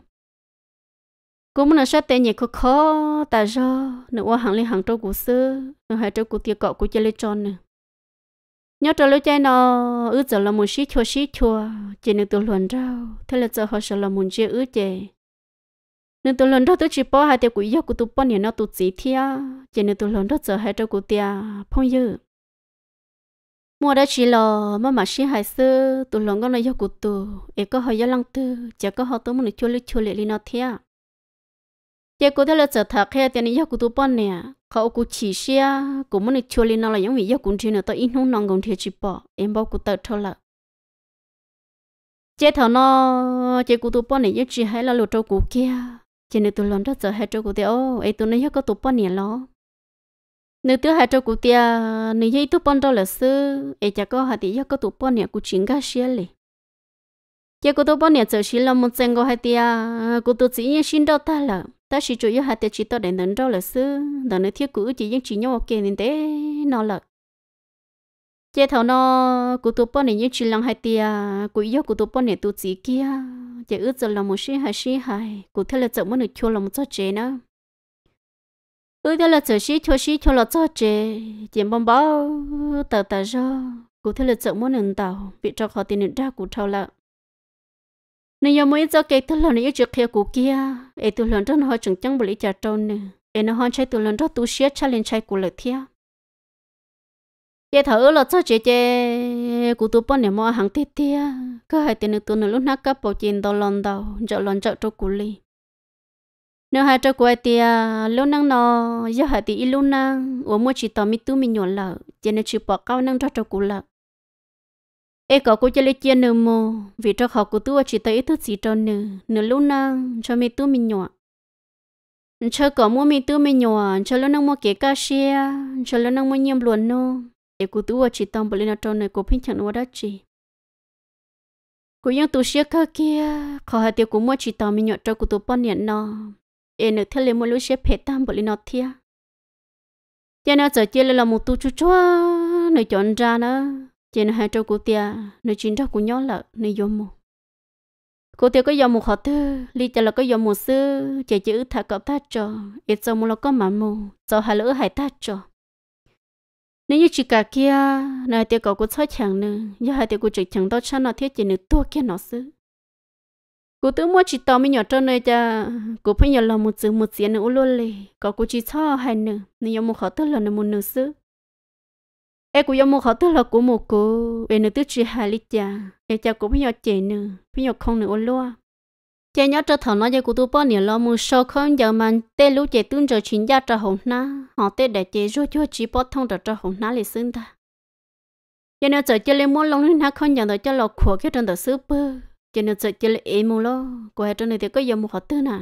cũng muốn nói tên nhỉ khó ta do nữa qua hàng lên hàng trâu của xưa nữa hai trâu của tiệc cọ của chơi lên tròn nè nhớ trâu lối chơi nó ước giờ là muốn xí chua xí chua chỉ nên tuần luận rau thế là giờ họ sẽ là muốn chơi ước chơi nên tuần luận rau tôi chỉ bỏ hai tiệc của yêu của tôi bỏ nhỉ nó tôi chỉ thia chỉ nên tuần luận rau giờ hai trâu của tiệc phong dư mua đã chỉ lo mà mà xí hai xưa tôi luận con nó yêu của tôi ấy có họ yêu lăng tư chả có họ tôi muốn chơi chơi chơi lên nó thia giờ cô thấy là sợ thật hay tiền này giờ cô tu bón nè họ cô chỉ xe cô muốn được chơi lên nó là những vị giờ cũng chơi nữa tôi ít không nòng cũng chơi chỉ bỏ em bảo cô tự thôi là Giờ thằng nó chế cô tu bón này giờ chỉ hay là lột trâu cô kia chế nữa tôi lần đó sợ hai trâu cô tiêu ô ấy tôi nói giờ có tu bón nè lo nếu tôi hai trâu cô tiêu nếu giờ tu bón đó là sư ấy chả có hai tỷ giờ có tu bón nè cô chính cái xe liền giờ cô tôi bao nhiêu giờ xí làm một trận có hai tia cô tôi chỉ yên xin đâu ta là ta chỉ chủ yếu hai tia chỉ tôi để nâng đâu là sư đó nữa thiết cũ chỉ yên chỉ nhau ok nên thế nó là giờ thầu nó cô tôi bao nhiêu chỉ làm hai tia cô yếu cô tôi bao nhiêu tôi chỉ kia giờ ước giờ làm một xí hai xí hai cô thấy là giờ muốn được chua làm một chút chế nữa ước giờ là giờ xí cho xí cho là chút chế chỉ bông bao tờ tờ ra cô thấy là giờ muốn nâng tàu bị cho họ tiền ra cô thâu là nên giờ mới cho cái thứ lần này chụp kia cũ kia ấy tụi lần đó nó chẳng chẳng bự trả trâu nữa, ấy nó hoàn chạy tụi lần đó tụi xía cha lên chạy cũ lại thia cái thở là cho chị chị cũ tôi bọn nhà mua hàng tít tia cứ hai tiền tụi nó lúc nãy cấp bộ chuyện đầu lần đầu chợ lần chợ trâu cũ li nếu hai trâu quay tia lúc nãy nó giờ hai tiền lúc nãy ôm mua chỉ tao mi tu mi nhổn lợ giờ nó chỉ bỏ cao nãy cho trâu cũ lợ ê có cô chơi lấy chia nửa mồ vì cho họ của tôi chỉ tới ít thứ gì cho nửa nửa lúc nào cho mình tôi mình nhỏ cho có mua mình tôi mình nhỏ cho lúc nào mua kế ca xe cho lúc nào mua nhiệm luận nô để của tôi chỉ tông bởi lên cho nửa của phim chẳng nó đã chỉ của những tu sĩ khác kia khó hạt tiêu của mua chỉ tông mình nhỏ cho cô tôi bao nhiêu nó ê nửa thế lấy mua lúc xe phe tam bởi lên nó thia cho nên giờ chơi là một tu chú chúa nửa chọn ra nữa chỉ nó hai trâu cụ tia nó chín trâu cụ nhỏ là nó yếm mù cụ tia có yếm mù khó thứ li chả là có yếm mù sư chỉ chữ thà cọp ta cho ít cho mồ là có mà mù cho hà lỡ hải ta cho nếu như chỉ cả kia nơi tia có của soi chẳng nữa giờ hai tiêu của chỉ chẳng đâu cho nó thiết chỉ nữa tua kia nó xứ cô tứ mua chỉ tao mi nhỏ cho nơi cha cô phải nhỏ là một chữ một tiếng nữa luôn lì có cô chỉ cho hai nữa nên nhỏ một khó tức là nữa một nửa xứ em cũng yêu một họ tức là của một cô về nữa tức chỉ hà lý cha em cha cũng bây giờ chị nữa bây giờ không nữa luôn chị nhớ cho thằng nói giờ của tôi bao nhiêu lo muốn sau không giờ mà tê lúc chị tuân giờ chính gia cho hồng ná họ tê để chị rút cho chị bao thông trở cho hồng ná lịch sinh ta chị nhớ giờ chị lên muốn lòng nên nó không được cho lọ khổ cái trong tờ súp chị nhớ giờ chị lên em muốn lo của hai trong này thì có giống một họ tức nào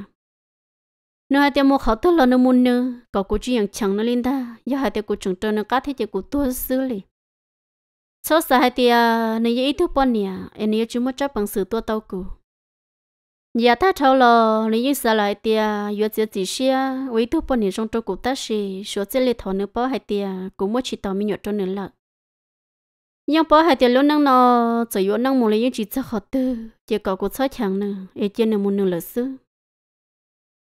nó hai tiêu một khó tơ lo nó muốn nữa có cô chỉ hàng chẳng nó lên ta giờ hai tiêu cô chẳng tôi nó cá thế chỉ cô tua xứ liền số sa hai tiêu này ít thứ bọn nè em nhớ chúng mất chấp bằng sự tua tàu cụ giờ dạ, ta thâu lo này ít sa lại tiêu vừa chỉ chỉ xia với thứ bọn nè trong trâu cụ ta xì số chỉ lấy thọ nữa bỏ hai tiêu cũng mất chỉ tàu mình nhọ cho nữa lợn nhưng bỏ hai tiêu lúc năng nọ, chỉ vừa năng muốn lấy những chỉ cho học tư chỉ có cô sợ chẳng nữa em chỉ nên muốn nữa là xứ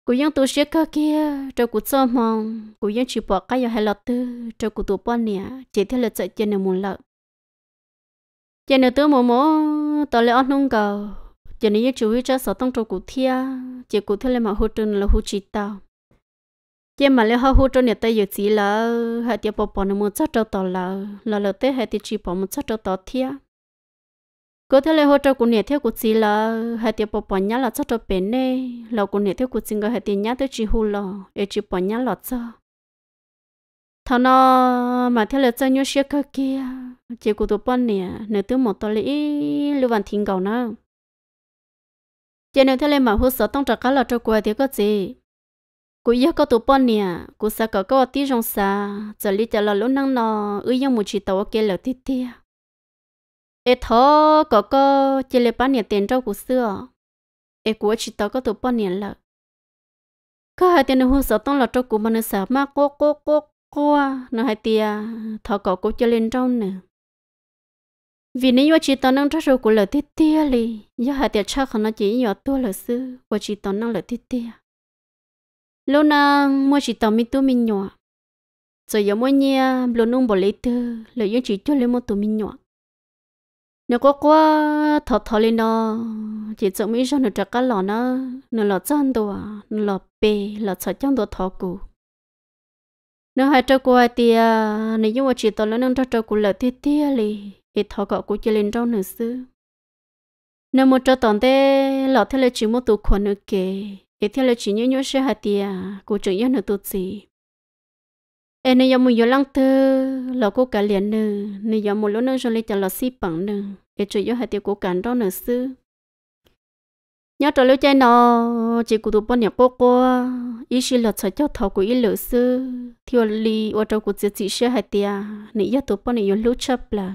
cú yên tu sửa cơ kia cho cú cho mong cú yên chỉ bỏ cái giờ hai lọt tư cho cú tu bỏ nè chỉ theo lời dạy trên nửa muốn lợ trên nửa tư mồ mồ tao lệ ăn nung cầu trên nửa chú yếu cho sợ tông cho cú thia chỉ cú theo lệ mà hỗ trợ là hỗ chỉ tao trên mà lệ họ hỗ trợ nè tay giờ chỉ là hai tiệp bỏ bỏ nửa muốn chắc cho tao là là lệ tết hai tiệp chỉ bỏ muốn chắc cho tao thia có thể là hỗ trợ của nhà theo của chị là hai tiêu bỏ bỏ nhá là cho cho bé nè là của nhà theo của chị người hai tiêu nhá tới chị hù lò để chỉ bỏ nhá là cho thằng nó mà theo là cho nhau xe cơ kia chị của tụi bận nè nếu tôi một tôi lý lưu văn thiên cầu nữa chị nếu theo là mà hỗ sợ tông trạc là cho quay thì có gì cú yêu có tụi bận nè cú sa có có tí rong sa giờ lý cho là lúc năng nó ư yêu một chị tàu kia là tít tít ê thó có có chỉ lấy bao nhiêu tiền trâu của xưa ê của chỉ tao có tụ bao nhiêu lợ có hai tiền hôn sợ tông là trâu của mình sợ mà cố cố cố cố nó hai tiền thọ có cố cho lên trâu nữa vì nếu chỉ tao nâng trâu của lợ tít tia li do hai tiền chắc hẳn nó chỉ nhỏ tua lợ sư của chỉ tao nâng lợ tít tia lúc nào mua chỉ tao mi tu mi nhỏ rồi giờ mua nhia luôn nung bỏ lấy tư lợ những chỉ cho lấy mua tu mi nhỏ nếu có quá thọ thọ lên nó chỉ sợ mỹ cho được trả cá lọ nó nó lò chân tua nó lò bê lò sợ chân tua thọ cụ nó hai trâu qua thì nếu như mà chỉ tao nó nâng trâu trâu cụ lợt thì tia lì thì thọ cọ cụ chỉ lên trong nửa xưa nếu một trâu tòn thế lò thế là chỉ một tụ khuẩn nữa kì thì thế là chỉ như nhớ sẽ hai tia cụ chỉ nhớ nữa tụ gì em nay giờ mình giờ lăng thơ lọ cô cả liền nè nay giờ một lỗ nữa rồi lấy cho lọ xi bằng nè em chỉ giờ hai tiêu cô cản đó nữa sư nhớ trò lưu chơi nó chỉ cụ tụ bọn nhà cô cô ý xí lọ sợ cho thọ của ý lỡ sư thiếu lì ô trâu của chị chị sẽ hai tiêu nị giờ tụ bọn này giờ lưu chấp là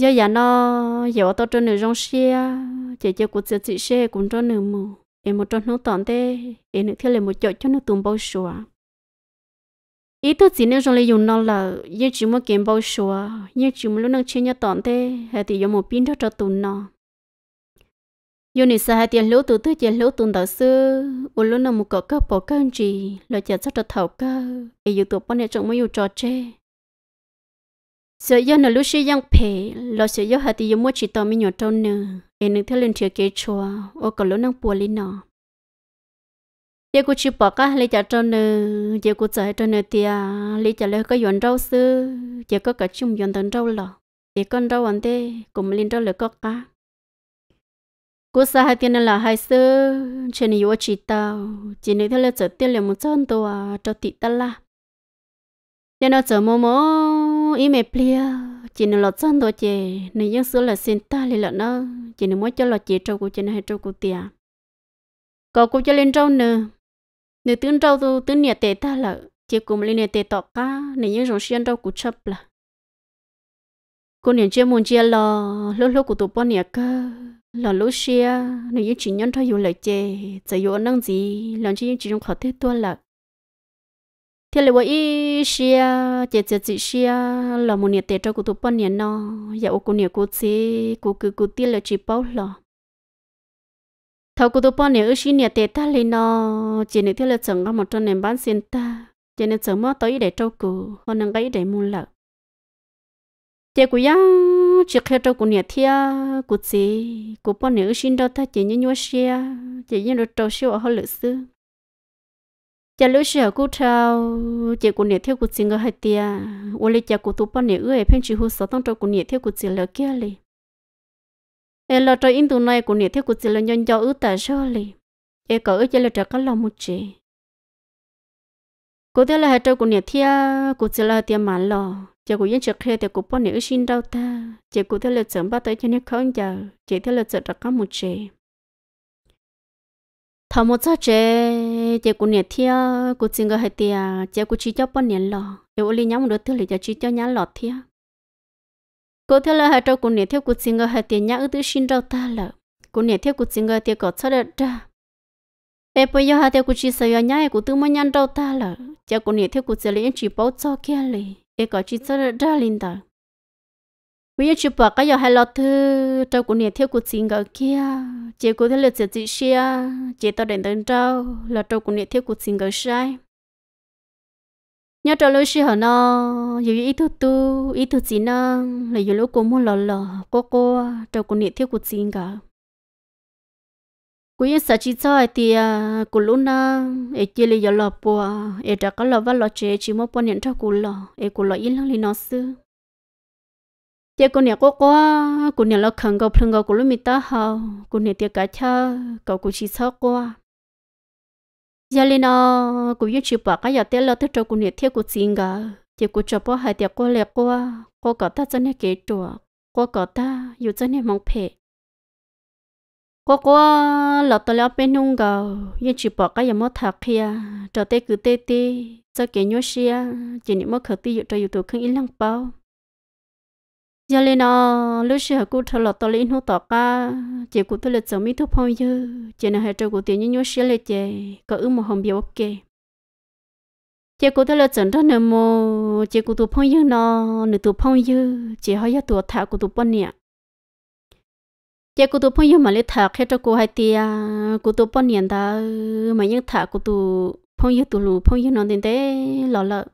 giờ giờ nó giờ tao cho nửa rong xe chị chị của chị chị sẽ cũng cho nửa mù em một trong nó tòn thế em nửa thiếu lại một chỗ cho nó tụm bao xóa ý tôi chỉ nên trong lấy dùng nó là như chỉ muốn kiếm bao số như chỉ muốn lúc năng chơi nhau tọn thế hay thì dùng một pin cho cho tụi nó dù này sao hay tiền lỗ tụi tôi tiền lỗ tụi đó xưa u lúc nào một cọ cơ bỏ cơ gì là chờ cho cho thầu cơ để dù tụi bọn này trông mới dù trò chơi sợ do nó lúc xưa giang phê, lo sợ do hay thì dùng mua chỉ tao mình nhỏ trâu nữa em nên theo lên chơi kế chùa ô còn lúc năng buồn lên nó giờ cô chịu bỏ cả lấy trả cho nè giờ cô trả cho nè thì à lấy trả lấy cái dọn rau sư giờ có cả chung dọn tận rau lò giờ con rau ăn thế cũng lên rau lấy có cả cô sa hai tiền là hai sư trên này vô chỉ tao chỉ nên thay là trả tiền là một trăm đô à cho tỷ ta la giờ nó trả mồm mồm ý mẹ plia chỉ nên là trăm đô chè nếu những số là xin ta lấy là nó chỉ nên mới cho là chỉ trâu của trên này trâu của tiền có cô cho lên rau nữa nếu tướng đâu tu tướng nhà tệ ta là chỉ cùng liên nhà tệ tọt cá nếu như rồng xuyên đâu cũng chấp là cô niệm chưa muốn chia lo lúc lúc của tụi bọn nhà cơ là lúc xia nếu như chỉ nhân thôi dù lại chê giờ dù năng gì làm chỉ những chỉ trong khó thế tua là thế là vậy xia chê chê chê xia là một nhà tệ trong của tụi bọn nhà nó giờ cô niệm cô chê cô cứ cô tiếc là chỉ bảo là thầu cụ tôi bỏ nè ước xin nè tệ ta lên nó chỉ nè thiếu là chồng có một trong nền bán xin ta chỉ nè chồng mò tới để trâu cụ hơn năng cái để mua lợ chỉ cụ ya chỉ khi trâu cụ nè thia cụ gì cụ bỏ nè ước xin đâu ta chỉ nhớ nhớ xe chỉ nhớ được trâu xíu ở hơn lữ sư chỉ lữ sư ở trâu chỉ cụ nè thiếu cụ gì người hay tia ôi lấy chỉ cụ tôi bỏ nè ước phim chỉ hú sáu tông trâu cụ nè thiếu cụ gì lợ kia liền em lo cho in tụ này cũng nhiệt thiết của chị là nhân do ứ tả sơ lì em có ứ chỉ là trả cá lòng một chị cô thế là hai trâu cũng nhiệt thiết của chị là tiền mà lo chị của yên trực khi thì của bỏ nhiệt sinh đâu ta chị của thế là chấm ba tới cho nhiệt không giờ chị thế là trả cá một chị thọ một chút chị chị của nhiệt thiết của chị người hai tiền chị của chỉ cho bọn nhiệt lo em li nhắm được thứ là chỉ cho nhá lọt thiết cô theo là hai trâu cô nhảy theo cô xin ngờ hai tiền nhã ư tư xin đâu ta lợ cô nhảy theo cô xin ngờ tiền có sao đợt ra em bây giờ hai theo cô chỉ sợ nhã nhã cô tư mới nhăn đâu ta lợ cha cô nhảy theo cô sẽ lấy chỉ bảo cho kia lì em có chỉ sợ đợt ra linh đó bây giờ chỉ bảo cái giờ hai lọ thư trâu cô nhảy theo cô xin ngờ kia chỉ cô theo là chỉ chỉ xia chỉ tao đến đến trâu là trâu cô nhảy theo cô xin ngờ sai nhớ trở lối xí hở nó dù ý thu tu ý thu chỉ nó là dù lúc cô muốn lò lò cô cô trở cô niệm thiếu cô xin cả cuối sợ chỉ cho thì à, cô lúc nó ấy chỉ là giờ lò bùa ấy đã có lò và lò chế chỉ muốn bọn nhận cho cô lò ấy cô lò ít lắm thì nó sư tiếc cô niệm cô cô cô niệm lò khẩn cầu phun cầu cô lúc mít ta hào cô niệm tiếc cả cha cầu cô chỉ sợ cô giờ lên nó cũng như chịu bỏ cái giờ tiết là tiết cho cũng nhiệt thiết của chính cả chỉ của cho bỏ hai tiệc cô lẹ cô, cô có ta chân này kế chùa cô có ta dù chân này mong phê cô qua là tôi lão bên nung gà như chịu bỏ cái giờ mất thạc kia cho tê cứ tê tê cho kế nhớ xia chỉ những mất khởi tiêu cho yêu tôi không ít lăng bao giờ lên nó lúc xưa cô thợ lọt tôi lên hút tọt cả chị cô tôi là chồng mi thuốc phong dư chị nào hai trâu cô tiền như nhớ xí lên chị có ước một hồng biểu ok chị cô tôi là chồng đó nè mồ chị cô tôi phong dư nó nửa tôi phong dư chị hỏi ra tôi thả cô tôi bận nè chị cô tôi phong dư mà lấy thả khi cho cô hai tia cô tôi bao nè đó, mà những thả cô tôi phong dư tôi lù phong dư nó đến thế lọt lọt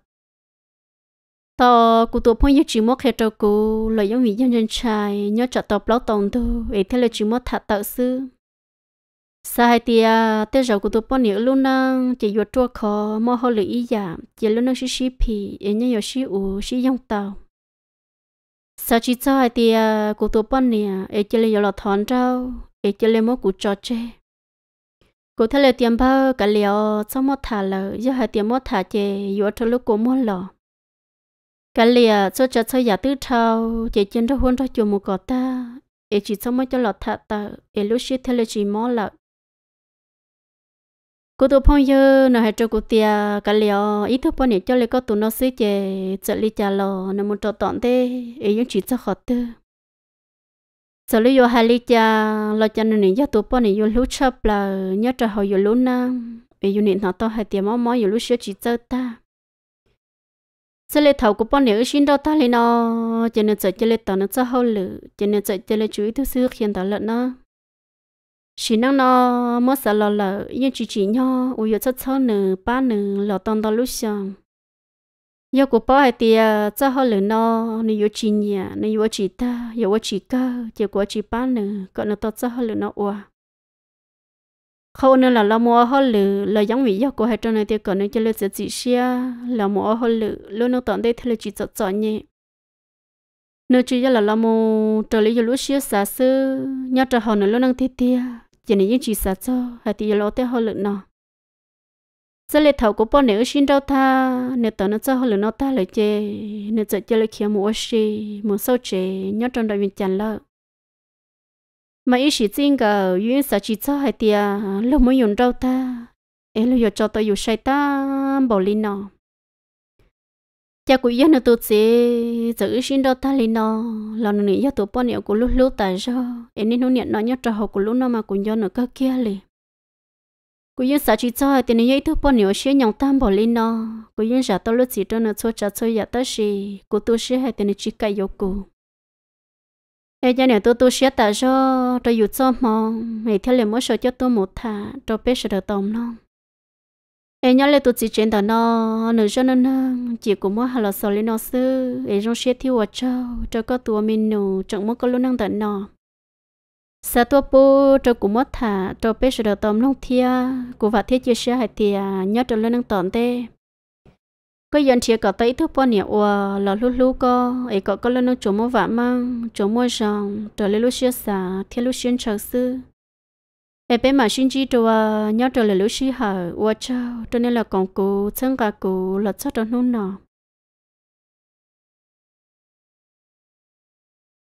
tao cụ tổ phong như chỉ mua khe cho cụ lời giống như dân dân trai nhớ chặt tao bao tông tu ấy thế là chỉ mua thả tạo sư sa hai à thế giờ cụ tổ phong nhiều luôn năng chỉ vừa chua khó mua hồ lửa ý giả chỉ luôn năng xí xí pì ấy nhớ xí u xí dòng tàu sa chỉ sai hai à cụ tổ phong nè ấy chỉ là giờ là thon trâu ấy chỉ là mua cụ trò chơi cô thấy là tiền bao cả liều trong một thả lợ giờ hai tiền một thả chè vừa cho lúc cô mua lò cái lìa cho cho cho giả tư thâu chỉ chân ra huân ra chùa một cọ ta ấy chỉ cho mấy cho lọt thà ta e lúc xí thế là chỉ mò lợ cô tụ phong dơ nó hay cho cô tia cái lìa ít thức bọn này cho lấy có tụ nó xí chè chợ lý trả lò nó muốn cho tọn thế ấy những chỉ cho khó tư sợ lý do hai lý cha lo cho nên những gia tụ bọn này dùng lúa chập là nhớ cho họ dùng lúa na e dùng nịnh họ to hai tiền mò mò dùng lúa xí chỉ cho ta 这里头个帮你寻到他了呢，今天在这里等了之后了，今天在这里注意读书看到了呢。是那呢，没事了了，因只只呢，我有在操呢，把呢老当到路上。要个包海的，之后了呢，你有几年，你有几大，有我几个，结果几把呢，可能到之后了呢我。khâu nữa là lo mua họ lử là giống vị giác của hai trong này tiêu còn nữa cho lựa chỉ xe là mua họ lử luôn nó tận đây thì là chỉ chọn chọn nhỉ. nếu chỉ là lo mua trở lại cho lúa xe xa xứ nhớ trở họ nữa lúc nào thiết tia chỉ nên chỉ xa cho hai tiêu lo tới họ lử nó sẽ lấy thầu của bọn nếu sinh đâu ta, nếu tận nó cho họ lử nó ta lại chơi nếu chọn chơi lại kia mua xe mua sâu chơi nhớ trong đời mình chẳng lợi mà ít chỉ riêng cả những sợ chỉ cho hai tia lúc mới dùng đâu ta em lúc giờ cho tôi dùng sai ta bỏ đi nó cha nó dân tôi chỉ giữ xin đâu ta đi nó là nó nghĩ tôi bỏ nhiều của lúc lúc tại sao em nên nói nhận nó nhớ cho họ của lúc nó mà cũng do nó cơ kia liền cô yên sợ chỉ cho thì nếu thứ bọn nhiều xe nhộng tam bỏ lên nó cô yên giả tôi lúc chỉ cho nó cho cha cho giả ta gì cô tôi sĩ hai tia nó chỉ cái yêu cô ai giờ nè tôi tôi sẽ tạo cho cho dù cho mò ngày theo liền mới số cho tôi một thả cho biết sẽ được tôm nó ai nhớ là tôi chỉ chuyện đó nó nửa cho nên chỉ cũng mỗi hàng là số lên nó sư ai trong sẽ thiếu ở cho cho có tôi mình nụ chẳng muốn có luôn năng tận nó sa tôi po cho cũng mất thả cho biết sẽ được tôm nó thia cũng phải thiết chưa sẻ hay thì nhớ cho luôn năng tận thế có dân chia có tới thứ bao nhiêu ủa là lúc lúc co, ấy có có lần nó chỗ mua vả mang chỗ mua rằng trở lại lúc xưa xả thiên lúc xuyên chờ sư ấy bé mà xin chỉ đồ à nhớ trở lại lúc xưa hở ủa cho cho nên là còn cụ thân cả cụ là cho cho nó nọ